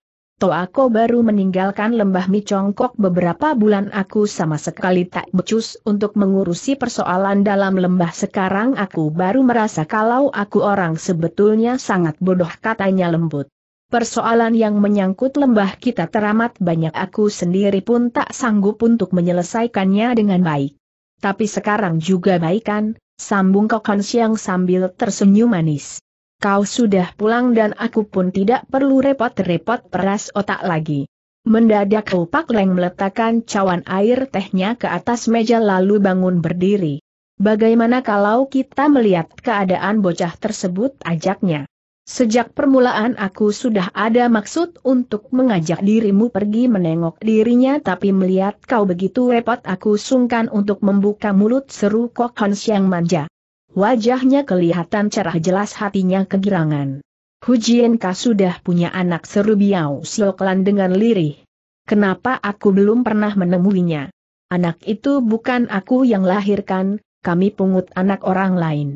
aku baru meninggalkan lembah Micongkok beberapa bulan aku sama sekali tak becus untuk mengurusi persoalan dalam lembah sekarang aku baru merasa kalau aku orang sebetulnya sangat bodoh katanya lembut. Persoalan yang menyangkut lembah kita teramat banyak aku sendiri pun tak sanggup untuk menyelesaikannya dengan baik. Tapi sekarang juga baikan, sambung Kokon Siang sambil tersenyum manis. Kau sudah pulang dan aku pun tidak perlu repot-repot peras otak lagi. Mendadak Pak Leng meletakkan cawan air tehnya ke atas meja lalu bangun berdiri. Bagaimana kalau kita melihat keadaan bocah tersebut ajaknya? Sejak permulaan aku sudah ada maksud untuk mengajak dirimu pergi menengok dirinya tapi melihat kau begitu repot aku sungkan untuk membuka mulut seru Kok Hans yang manja. Wajahnya kelihatan cerah jelas hatinya kegirangan. Hu Jienka sudah punya anak seru Biao Sioklan dengan lirih. Kenapa aku belum pernah menemuinya? Anak itu bukan aku yang lahirkan, kami pungut anak orang lain.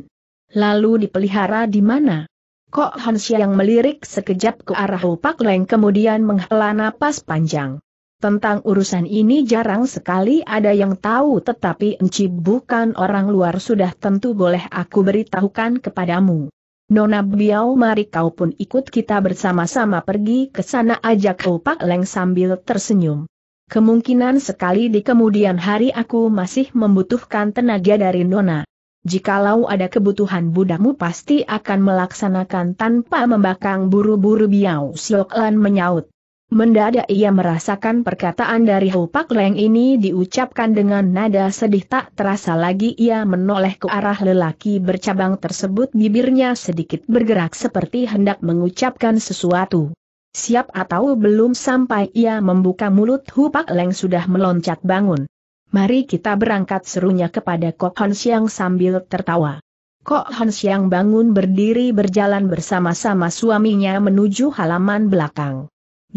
Lalu dipelihara di mana? Kok Hansia yang melirik sekejap ke arah Upak Leng kemudian menghela napas panjang. Tentang urusan ini jarang sekali ada yang tahu tetapi Enci bukan orang luar sudah tentu boleh aku beritahukan kepadamu. Nona Biao mari kau pun ikut kita bersama-sama pergi ke sana ajak kau Pak Leng sambil tersenyum. Kemungkinan sekali di kemudian hari aku masih membutuhkan tenaga dari Nona. Jikalau ada kebutuhan budakmu pasti akan melaksanakan tanpa membakang buru-buru Biao Lan menyaut. Mendadak ia merasakan perkataan dari Hupak Leng ini diucapkan dengan nada sedih tak terasa lagi ia menoleh ke arah lelaki bercabang tersebut bibirnya sedikit bergerak seperti hendak mengucapkan sesuatu. Siap atau belum sampai ia membuka mulut Hupak Leng sudah meloncat bangun. Mari kita berangkat serunya kepada Kok Hon Siang sambil tertawa. Kok Hon Siang bangun berdiri berjalan bersama-sama suaminya menuju halaman belakang.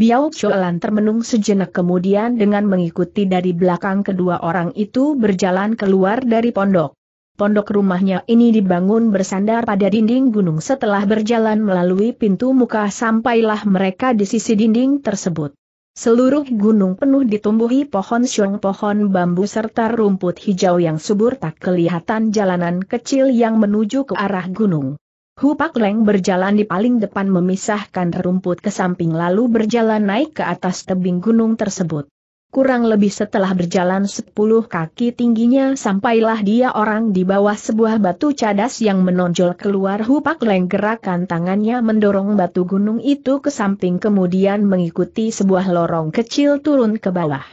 Biao Cholan termenung sejenak kemudian dengan mengikuti dari belakang kedua orang itu berjalan keluar dari pondok. Pondok rumahnya ini dibangun bersandar pada dinding gunung setelah berjalan melalui pintu muka sampailah mereka di sisi dinding tersebut. Seluruh gunung penuh ditumbuhi pohon siung pohon bambu serta rumput hijau yang subur tak kelihatan jalanan kecil yang menuju ke arah gunung. Hupak Leng berjalan di paling depan memisahkan rumput ke samping lalu berjalan naik ke atas tebing gunung tersebut. Kurang lebih setelah berjalan sepuluh kaki tingginya sampailah dia orang di bawah sebuah batu cadas yang menonjol keluar Hupak Leng gerakan tangannya mendorong batu gunung itu ke samping kemudian mengikuti sebuah lorong kecil turun ke bawah.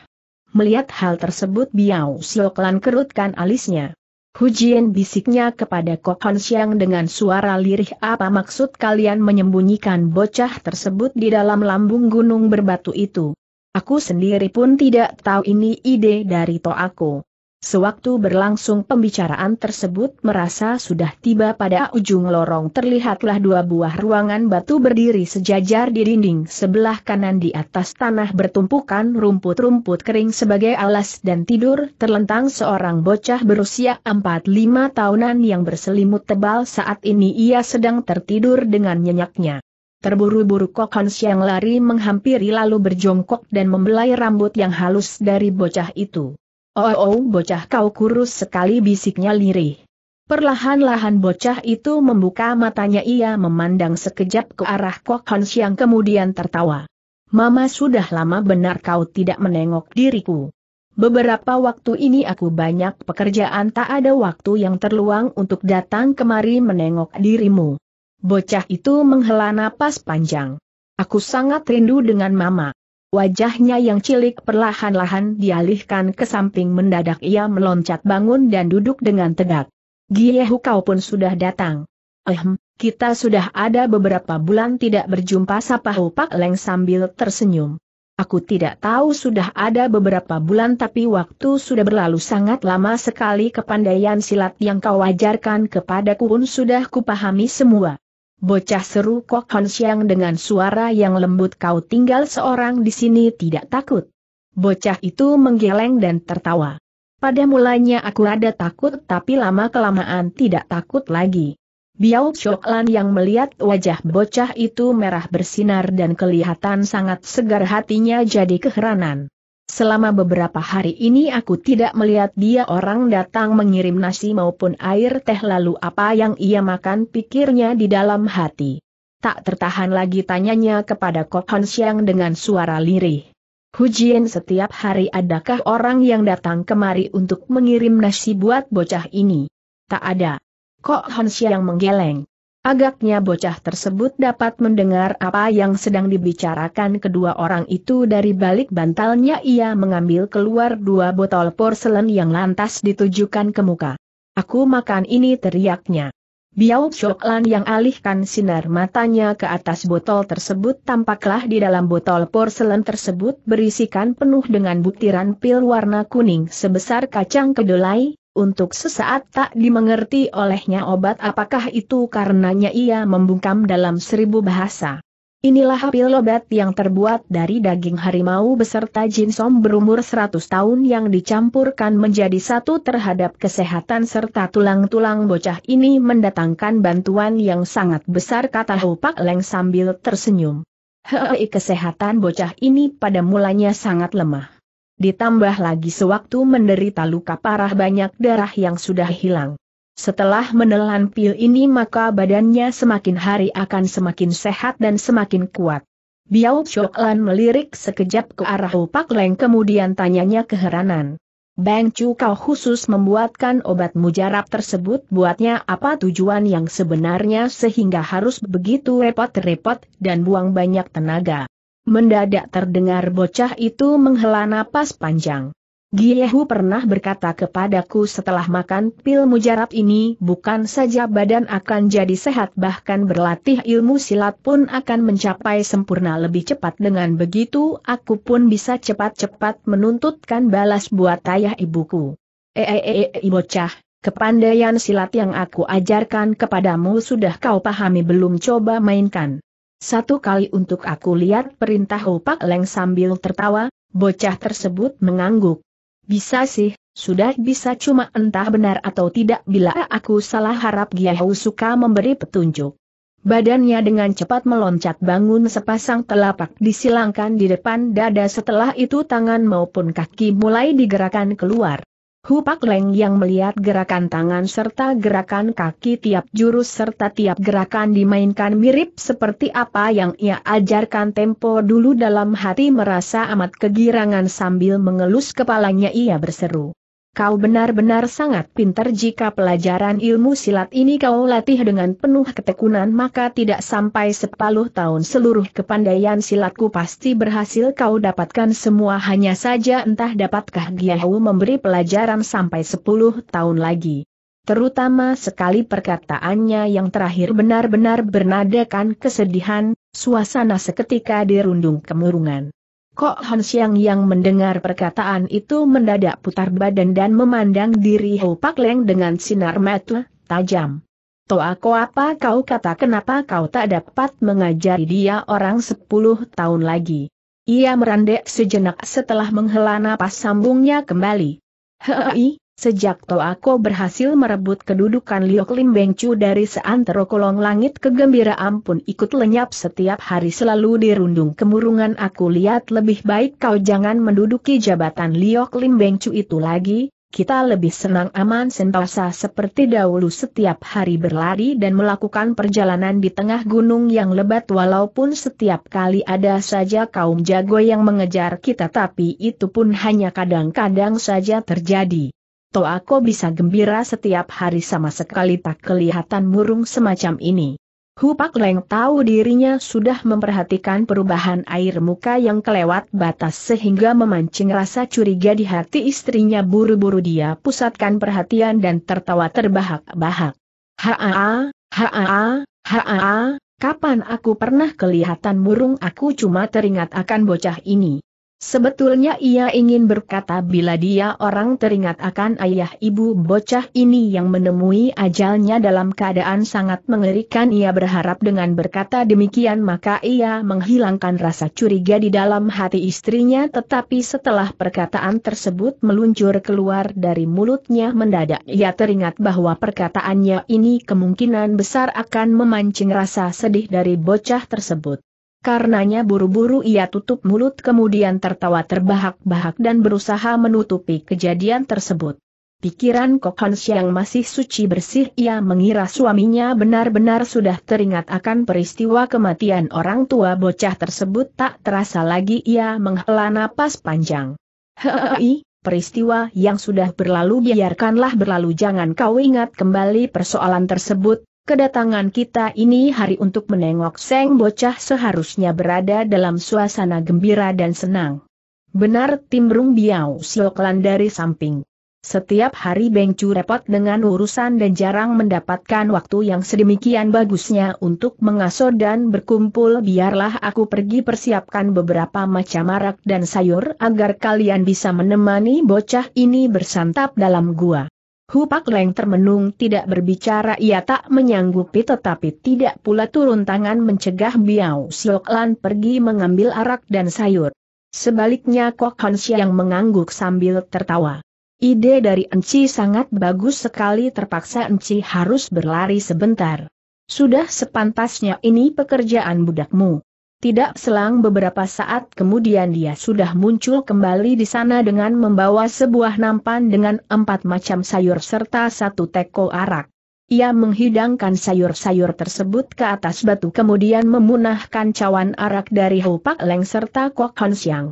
Melihat hal tersebut Biao Sioklan kerutkan alisnya. Hujian bisiknya kepada Kokon Siang dengan suara lirih apa maksud kalian menyembunyikan bocah tersebut di dalam lambung gunung berbatu itu. Aku sendiri pun tidak tahu ini ide dari aku. Sewaktu berlangsung pembicaraan tersebut merasa sudah tiba pada ujung lorong terlihatlah dua buah ruangan batu berdiri sejajar di dinding sebelah kanan di atas tanah bertumpukan rumput-rumput kering sebagai alas dan tidur terlentang seorang bocah berusia 4-5 tahunan yang berselimut tebal saat ini ia sedang tertidur dengan nyenyaknya. Terburu-buru kokons yang lari menghampiri lalu berjongkok dan membelai rambut yang halus dari bocah itu. Oh, oh, oh bocah kau kurus sekali bisiknya lirih. Perlahan-lahan bocah itu membuka matanya ia memandang sekejap ke arah Kok Han Siang kemudian tertawa. Mama sudah lama benar kau tidak menengok diriku. Beberapa waktu ini aku banyak pekerjaan tak ada waktu yang terluang untuk datang kemari menengok dirimu. Bocah itu menghela napas panjang. Aku sangat rindu dengan mama. Wajahnya yang cilik perlahan-lahan dialihkan ke samping mendadak ia meloncat bangun dan duduk dengan tegak. Giehu kau pun sudah datang. Ehm, kita sudah ada beberapa bulan tidak berjumpa sapa Pak Leng sambil tersenyum. Aku tidak tahu sudah ada beberapa bulan tapi waktu sudah berlalu sangat lama sekali kepandaian silat yang kau ajarkan kepadaku pun sudah kupahami semua. Bocah seru Kok Hon Siang dengan suara yang lembut kau tinggal seorang di sini tidak takut. Bocah itu menggeleng dan tertawa. Pada mulanya aku ada takut tapi lama-kelamaan tidak takut lagi. Biao Shoklan yang melihat wajah bocah itu merah bersinar dan kelihatan sangat segar hatinya jadi keheranan. Selama beberapa hari ini aku tidak melihat dia orang datang mengirim nasi maupun air teh lalu apa yang ia makan pikirnya di dalam hati. Tak tertahan lagi tanyanya kepada Kokon Siang dengan suara lirih. Hujian setiap hari adakah orang yang datang kemari untuk mengirim nasi buat bocah ini? Tak ada. Kok Hansia yang menggeleng. Agaknya bocah tersebut dapat mendengar apa yang sedang dibicarakan kedua orang itu dari balik bantalnya ia mengambil keluar dua botol porselen yang lantas ditujukan ke muka. Aku makan ini teriaknya. Biau Shoklan yang alihkan sinar matanya ke atas botol tersebut tampaklah di dalam botol porselen tersebut berisikan penuh dengan butiran pil warna kuning sebesar kacang kedelai, untuk sesaat tak dimengerti olehnya obat apakah itu karenanya ia membungkam dalam seribu bahasa. Inilah pil obat yang terbuat dari daging harimau beserta jinsom berumur 100 tahun yang dicampurkan menjadi satu terhadap kesehatan serta tulang-tulang bocah ini mendatangkan bantuan yang sangat besar kata Hupak Leng sambil tersenyum. Hei kesehatan bocah ini pada mulanya sangat lemah ditambah lagi sewaktu menderita luka parah banyak darah yang sudah hilang. Setelah menelan pil ini maka badannya semakin hari akan semakin sehat dan semakin kuat. Biao Choklan melirik sekejap ke arah Opak Leng kemudian tanyanya keheranan. Bang Chu kau khusus membuatkan obat mujarab tersebut buatnya apa tujuan yang sebenarnya sehingga harus begitu repot-repot dan buang banyak tenaga. Mendadak terdengar bocah itu menghela napas panjang. Giehu pernah berkata kepadaku setelah makan pil mujarab ini bukan saja badan akan jadi sehat bahkan berlatih ilmu silat pun akan mencapai sempurna lebih cepat dengan begitu aku pun bisa cepat-cepat menuntutkan balas buat ayah ibuku. Eeeee eh, eh, eh, bocah, kepandaian silat yang aku ajarkan kepadamu sudah kau pahami belum coba mainkan. Satu kali untuk aku lihat perintah Opak Leng sambil tertawa, bocah tersebut mengangguk. Bisa sih, sudah bisa cuma entah benar atau tidak bila aku salah harap Giahou suka memberi petunjuk. Badannya dengan cepat meloncat bangun sepasang telapak disilangkan di depan dada setelah itu tangan maupun kaki mulai digerakkan keluar. Hupak Leng yang melihat gerakan tangan serta gerakan kaki tiap jurus serta tiap gerakan dimainkan mirip seperti apa yang ia ajarkan tempo dulu dalam hati merasa amat kegirangan sambil mengelus kepalanya ia berseru. Kau benar-benar sangat pintar jika pelajaran ilmu silat ini kau latih dengan penuh ketekunan maka tidak sampai sepuluh tahun seluruh kepandaian silatku pasti berhasil kau dapatkan semua hanya saja entah dapatkah Diahu memberi pelajaran sampai sepuluh tahun lagi. Terutama sekali perkataannya yang terakhir benar-benar bernadakan kesedihan, suasana seketika dirundung kemurungan. Kok Han Xiang yang mendengar perkataan itu mendadak putar badan dan memandang diri Hou Pak Leng dengan sinar mata tajam. Toh aku apa kau kata kenapa kau tak dapat mengajari dia orang sepuluh tahun lagi. Ia merandek sejenak setelah menghela napas sambungnya kembali. Hei, Sejak Toako berhasil merebut kedudukan Liok Lim Beng Chu dari seantero kolong langit kegembiraan pun ikut lenyap setiap hari selalu dirundung kemurungan aku lihat lebih baik kau jangan menduduki jabatan Liok Lim Beng Chu itu lagi, kita lebih senang aman sentosa seperti dahulu setiap hari berlari dan melakukan perjalanan di tengah gunung yang lebat walaupun setiap kali ada saja kaum jago yang mengejar kita tapi itu pun hanya kadang-kadang saja terjadi toh aku bisa gembira setiap hari sama sekali tak kelihatan murung semacam ini. Hu Pak Leng tahu dirinya sudah memperhatikan perubahan air muka yang kelewat batas sehingga memancing rasa curiga di hati istrinya buru-buru dia pusatkan perhatian dan tertawa terbahak-bahak. Haa, haa, haa, kapan aku pernah kelihatan murung aku cuma teringat akan bocah ini. Sebetulnya ia ingin berkata bila dia orang teringat akan ayah ibu bocah ini yang menemui ajalnya dalam keadaan sangat mengerikan ia berharap dengan berkata demikian maka ia menghilangkan rasa curiga di dalam hati istrinya tetapi setelah perkataan tersebut meluncur keluar dari mulutnya mendadak ia teringat bahwa perkataannya ini kemungkinan besar akan memancing rasa sedih dari bocah tersebut. Karenanya buru-buru ia tutup mulut kemudian tertawa terbahak-bahak dan berusaha menutupi kejadian tersebut. Pikiran Hans yang masih suci bersih ia mengira suaminya benar-benar sudah teringat akan peristiwa kematian orang tua bocah tersebut tak terasa lagi ia menghela napas panjang. Hei, peristiwa yang sudah berlalu biarkanlah berlalu jangan kau ingat kembali persoalan tersebut, Kedatangan kita ini hari untuk menengok Seng Bocah seharusnya berada dalam suasana gembira dan senang. Benar timbrung Biao Sioklan dari samping. Setiap hari Bengcu repot dengan urusan dan jarang mendapatkan waktu yang sedemikian bagusnya untuk mengasuh dan berkumpul biarlah aku pergi persiapkan beberapa macam arak dan sayur agar kalian bisa menemani bocah ini bersantap dalam gua. Hupak Leng termenung tidak berbicara ia tak menyanggupi tetapi tidak pula turun tangan mencegah Biao Siok Lan pergi mengambil arak dan sayur. Sebaliknya Kok Han yang mengangguk sambil tertawa. Ide dari Enci sangat bagus sekali terpaksa Enci harus berlari sebentar. Sudah sepantasnya ini pekerjaan budakmu. Tidak selang beberapa saat kemudian dia sudah muncul kembali di sana dengan membawa sebuah nampan dengan empat macam sayur serta satu teko arak. Ia menghidangkan sayur-sayur tersebut ke atas batu kemudian memunahkan cawan arak dari Hupak Leng serta Kok Han Siang.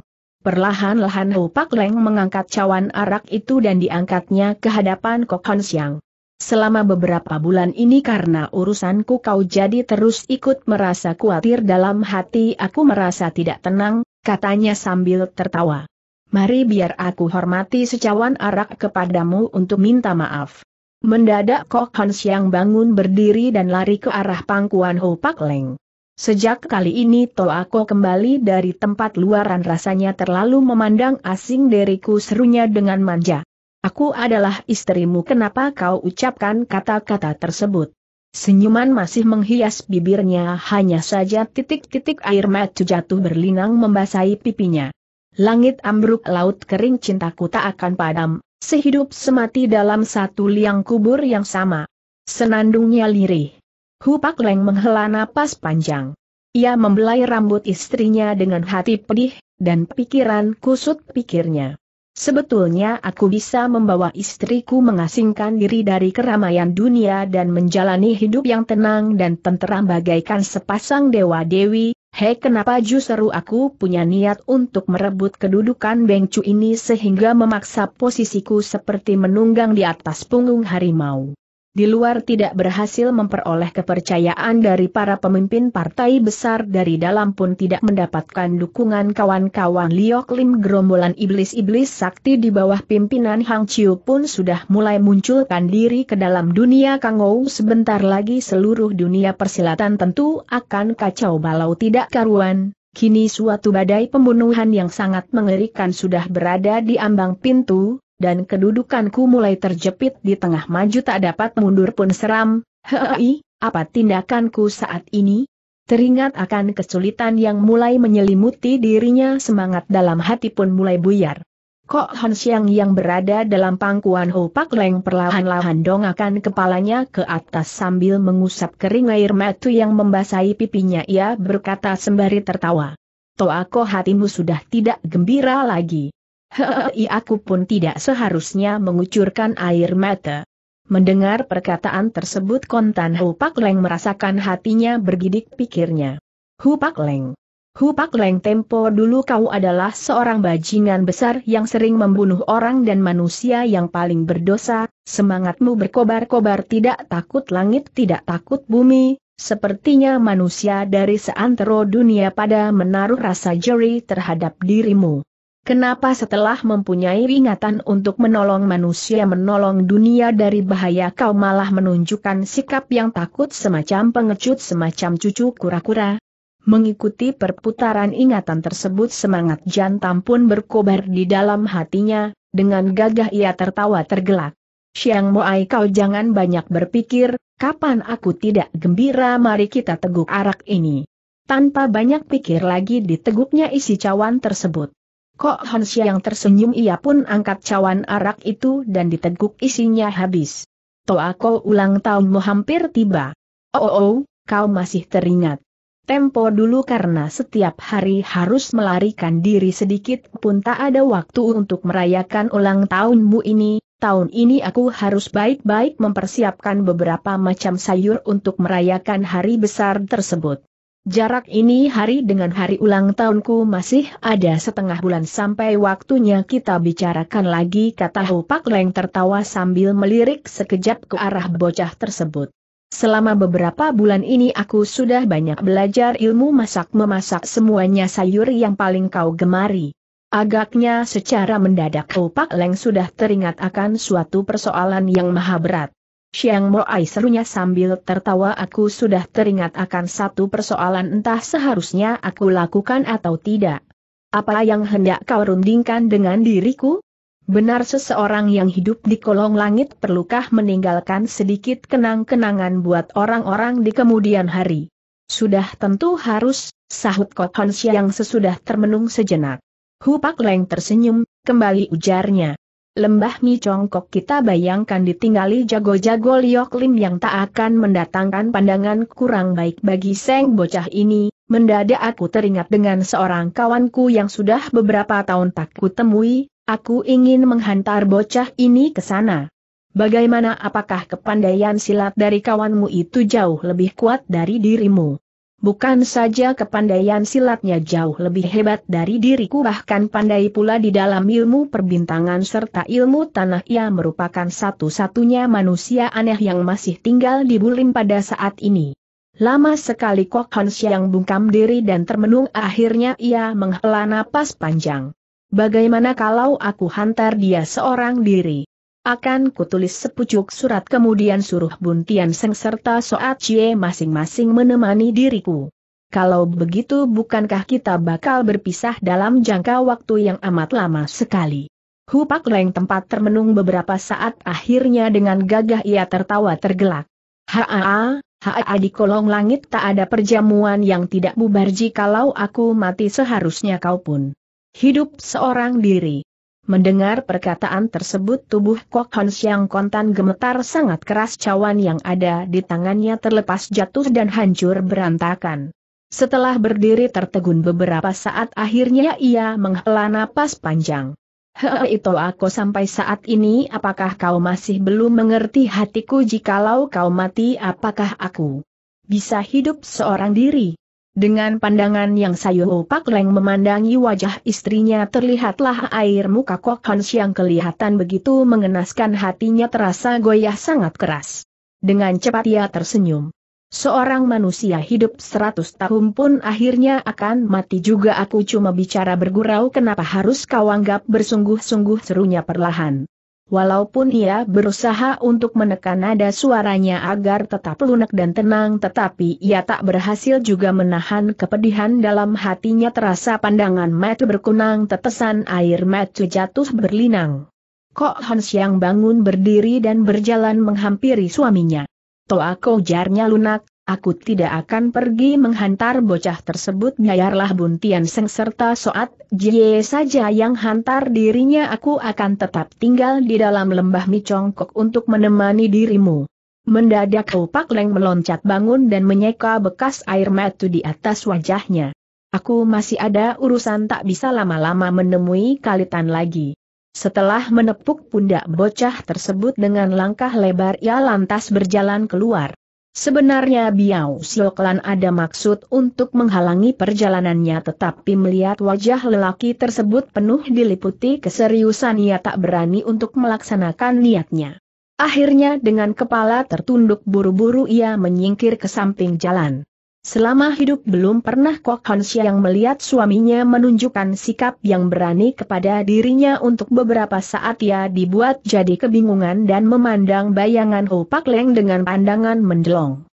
Perlahan-lahan Hupak Leng mengangkat cawan arak itu dan diangkatnya ke hadapan Kok Han Siang. Selama beberapa bulan ini karena urusanku kau jadi terus ikut merasa khawatir dalam hati aku merasa tidak tenang, katanya sambil tertawa. Mari biar aku hormati secawan arak kepadamu untuk minta maaf. Mendadak Kok Hans yang bangun berdiri dan lari ke arah pangkuan Ho Pak Leng. Sejak kali ini toh aku kembali dari tempat luaran rasanya terlalu memandang asing diriku serunya dengan manja. Aku adalah istrimu kenapa kau ucapkan kata-kata tersebut? Senyuman masih menghias bibirnya hanya saja titik-titik air mata jatuh berlinang membasahi pipinya. Langit ambruk laut kering cintaku tak akan padam, sehidup semati dalam satu liang kubur yang sama. Senandungnya lirih. Hupak Leng menghela napas panjang. Ia membelai rambut istrinya dengan hati pedih, dan pikiran kusut pikirnya. Sebetulnya aku bisa membawa istriku mengasingkan diri dari keramaian dunia dan menjalani hidup yang tenang dan tenteram bagaikan sepasang dewa-dewi, hei kenapa justru aku punya niat untuk merebut kedudukan Bengcu ini sehingga memaksa posisiku seperti menunggang di atas punggung harimau di luar tidak berhasil memperoleh kepercayaan dari para pemimpin partai besar dari dalam pun tidak mendapatkan dukungan kawan-kawan Liok Lim gerombolan iblis-iblis sakti di bawah pimpinan Hang Chiu pun sudah mulai munculkan diri ke dalam dunia Kangou sebentar lagi seluruh dunia persilatan tentu akan kacau balau tidak karuan. Kini suatu badai pembunuhan yang sangat mengerikan sudah berada di ambang pintu, dan kedudukanku mulai terjepit di tengah maju tak dapat mundur pun seram, hei, apa tindakanku saat ini? Teringat akan kesulitan yang mulai menyelimuti dirinya semangat dalam hati pun mulai buyar. Kok Han Xiang yang berada dalam pangkuan Ho Pak Leng perlahan-lahan dongakan kepalanya ke atas sambil mengusap kering air matu yang membasahi pipinya ia berkata sembari tertawa. Toa kok hatimu sudah tidak gembira lagi. Hei iya, aku pun tidak seharusnya mengucurkan air mata. Mendengar perkataan tersebut kontan Hu Pak Leng merasakan hatinya bergidik pikirnya. Hu Pak Leng. Hu Pak Leng tempo dulu kau adalah seorang bajingan besar yang sering membunuh orang dan manusia yang paling berdosa, semangatmu berkobar-kobar tidak takut langit tidak takut bumi, sepertinya manusia dari seantero dunia pada menaruh rasa jeri terhadap dirimu. Kenapa setelah mempunyai ingatan untuk menolong manusia menolong dunia dari bahaya kau malah menunjukkan sikap yang takut semacam pengecut semacam cucu kura-kura? Mengikuti perputaran ingatan tersebut semangat jantan pun berkobar di dalam hatinya, dengan gagah ia tertawa tergelak. Siang Moai kau jangan banyak berpikir, kapan aku tidak gembira mari kita teguk arak ini. Tanpa banyak pikir lagi diteguknya isi cawan tersebut. Kok Hansi yang tersenyum ia pun angkat cawan arak itu dan diteguk isinya habis. Toako ulang tahunmu hampir tiba. Oh, oh, oh, kau masih teringat. Tempo dulu karena setiap hari harus melarikan diri sedikit pun tak ada waktu untuk merayakan ulang tahunmu ini, tahun ini aku harus baik-baik mempersiapkan beberapa macam sayur untuk merayakan hari besar tersebut. Jarak ini hari dengan hari ulang tahunku masih ada setengah bulan sampai waktunya kita bicarakan lagi kata Ho Pak Leng tertawa sambil melirik sekejap ke arah bocah tersebut. Selama beberapa bulan ini aku sudah banyak belajar ilmu masak-memasak semuanya sayur yang paling kau gemari. Agaknya secara mendadak Ho Pak Leng sudah teringat akan suatu persoalan yang maha berat. Siang Moai serunya sambil tertawa aku sudah teringat akan satu persoalan entah seharusnya aku lakukan atau tidak. Apa yang hendak kau rundingkan dengan diriku? Benar seseorang yang hidup di kolong langit perlukah meninggalkan sedikit kenang-kenangan buat orang-orang di kemudian hari? Sudah tentu harus, sahut Kohon yang sesudah termenung sejenak. Hupak Leng tersenyum, kembali ujarnya lembah Mi Congkok kita bayangkan ditinggali jago-jago Liok Lim yang tak akan mendatangkan pandangan kurang baik bagi Seng Bocah ini, mendadak aku teringat dengan seorang kawanku yang sudah beberapa tahun tak kutemui, aku ingin menghantar bocah ini ke sana. Bagaimana apakah kepandaian silat dari kawanmu itu jauh lebih kuat dari dirimu? Bukan saja kepandaian silatnya jauh lebih hebat dari diriku bahkan pandai pula di dalam ilmu perbintangan serta ilmu tanah ia merupakan satu-satunya manusia aneh yang masih tinggal di Bulim pada saat ini. Lama sekali Kok Hans yang bungkam diri dan termenung akhirnya ia menghela napas panjang. Bagaimana kalau aku hantar dia seorang diri? Akan kutulis sepucuk surat kemudian suruh Buntian Seng serta Soat Cie masing-masing menemani diriku. Kalau begitu bukankah kita bakal berpisah dalam jangka waktu yang amat lama sekali? Pak Leng tempat termenung beberapa saat akhirnya dengan gagah ia tertawa tergelak. Haa, haa di kolong langit tak ada perjamuan yang tidak bubar jikalau aku mati seharusnya kau pun. Hidup seorang diri. Mendengar perkataan tersebut tubuh Kok Hon Siang kontan gemetar sangat keras cawan yang ada di tangannya terlepas jatuh dan hancur berantakan. Setelah berdiri tertegun beberapa saat akhirnya ia menghela napas panjang. Hei itu aku sampai saat ini apakah kau masih belum mengerti hatiku jikalau kau mati apakah aku bisa hidup seorang diri? Dengan pandangan yang sayu Pak Leng memandangi wajah istrinya terlihatlah air muka Kok Hans yang kelihatan begitu mengenaskan hatinya terasa goyah sangat keras. Dengan cepat ia tersenyum. Seorang manusia hidup seratus tahun pun akhirnya akan mati juga aku cuma bicara bergurau kenapa harus kau anggap bersungguh-sungguh serunya perlahan. Walaupun ia berusaha untuk menekan nada suaranya agar tetap lunak dan tenang tetapi ia tak berhasil juga menahan kepedihan dalam hatinya terasa pandangan mata berkunang tetesan air mata jatuh berlinang. Kok Hans yang bangun berdiri dan berjalan menghampiri suaminya. Toa jarnya lunak, Aku tidak akan pergi menghantar bocah tersebut Nyayarlah Buntian Seng serta Soat Jie saja yang hantar dirinya Aku akan tetap tinggal di dalam lembah Congkok untuk menemani dirimu Mendadak Ho Pak Leng meloncat bangun dan menyeka bekas air mata di atas wajahnya Aku masih ada urusan tak bisa lama-lama menemui kalitan lagi setelah menepuk pundak bocah tersebut dengan langkah lebar ia lantas berjalan keluar. Sebenarnya Biao Sioklan ada maksud untuk menghalangi perjalanannya tetapi melihat wajah lelaki tersebut penuh diliputi keseriusan ia tak berani untuk melaksanakan niatnya. Akhirnya dengan kepala tertunduk buru-buru ia menyingkir ke samping jalan. Selama hidup belum pernah Kok Hans yang melihat suaminya menunjukkan sikap yang berani kepada dirinya untuk beberapa saat ia dibuat jadi kebingungan dan memandang bayangan Hu Pak Leng dengan pandangan mendelong.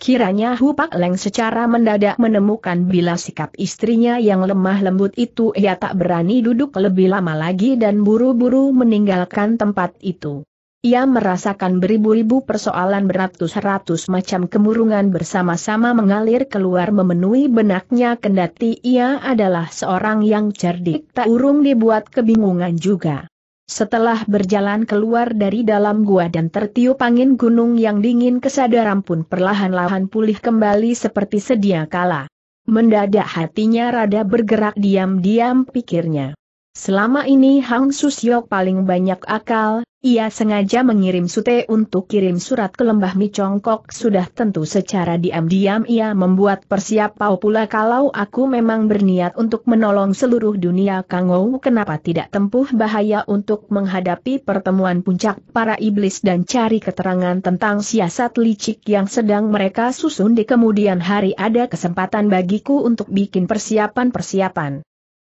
Kiranya Hu Pak Leng secara mendadak menemukan bila sikap istrinya yang lemah lembut itu ia tak berani duduk lebih lama lagi dan buru-buru meninggalkan tempat itu. Ia merasakan beribu-ribu persoalan beratus-ratus macam kemurungan bersama-sama mengalir keluar memenuhi benaknya kendati ia adalah seorang yang cerdik tak urung dibuat kebingungan juga. Setelah berjalan keluar dari dalam gua dan tertiup angin gunung yang dingin kesadaran pun perlahan-lahan pulih kembali seperti sedia kala. Mendadak hatinya rada bergerak diam-diam pikirnya. Selama ini Hang Susyok paling banyak akal, ia sengaja mengirim Sute untuk kirim surat ke lembah Micongkok sudah tentu secara diam-diam ia membuat persiapan pula kalau aku memang berniat untuk menolong seluruh dunia Kang Kangou kenapa tidak tempuh bahaya untuk menghadapi pertemuan puncak para iblis dan cari keterangan tentang siasat licik yang sedang mereka susun di kemudian hari ada kesempatan bagiku untuk bikin persiapan-persiapan.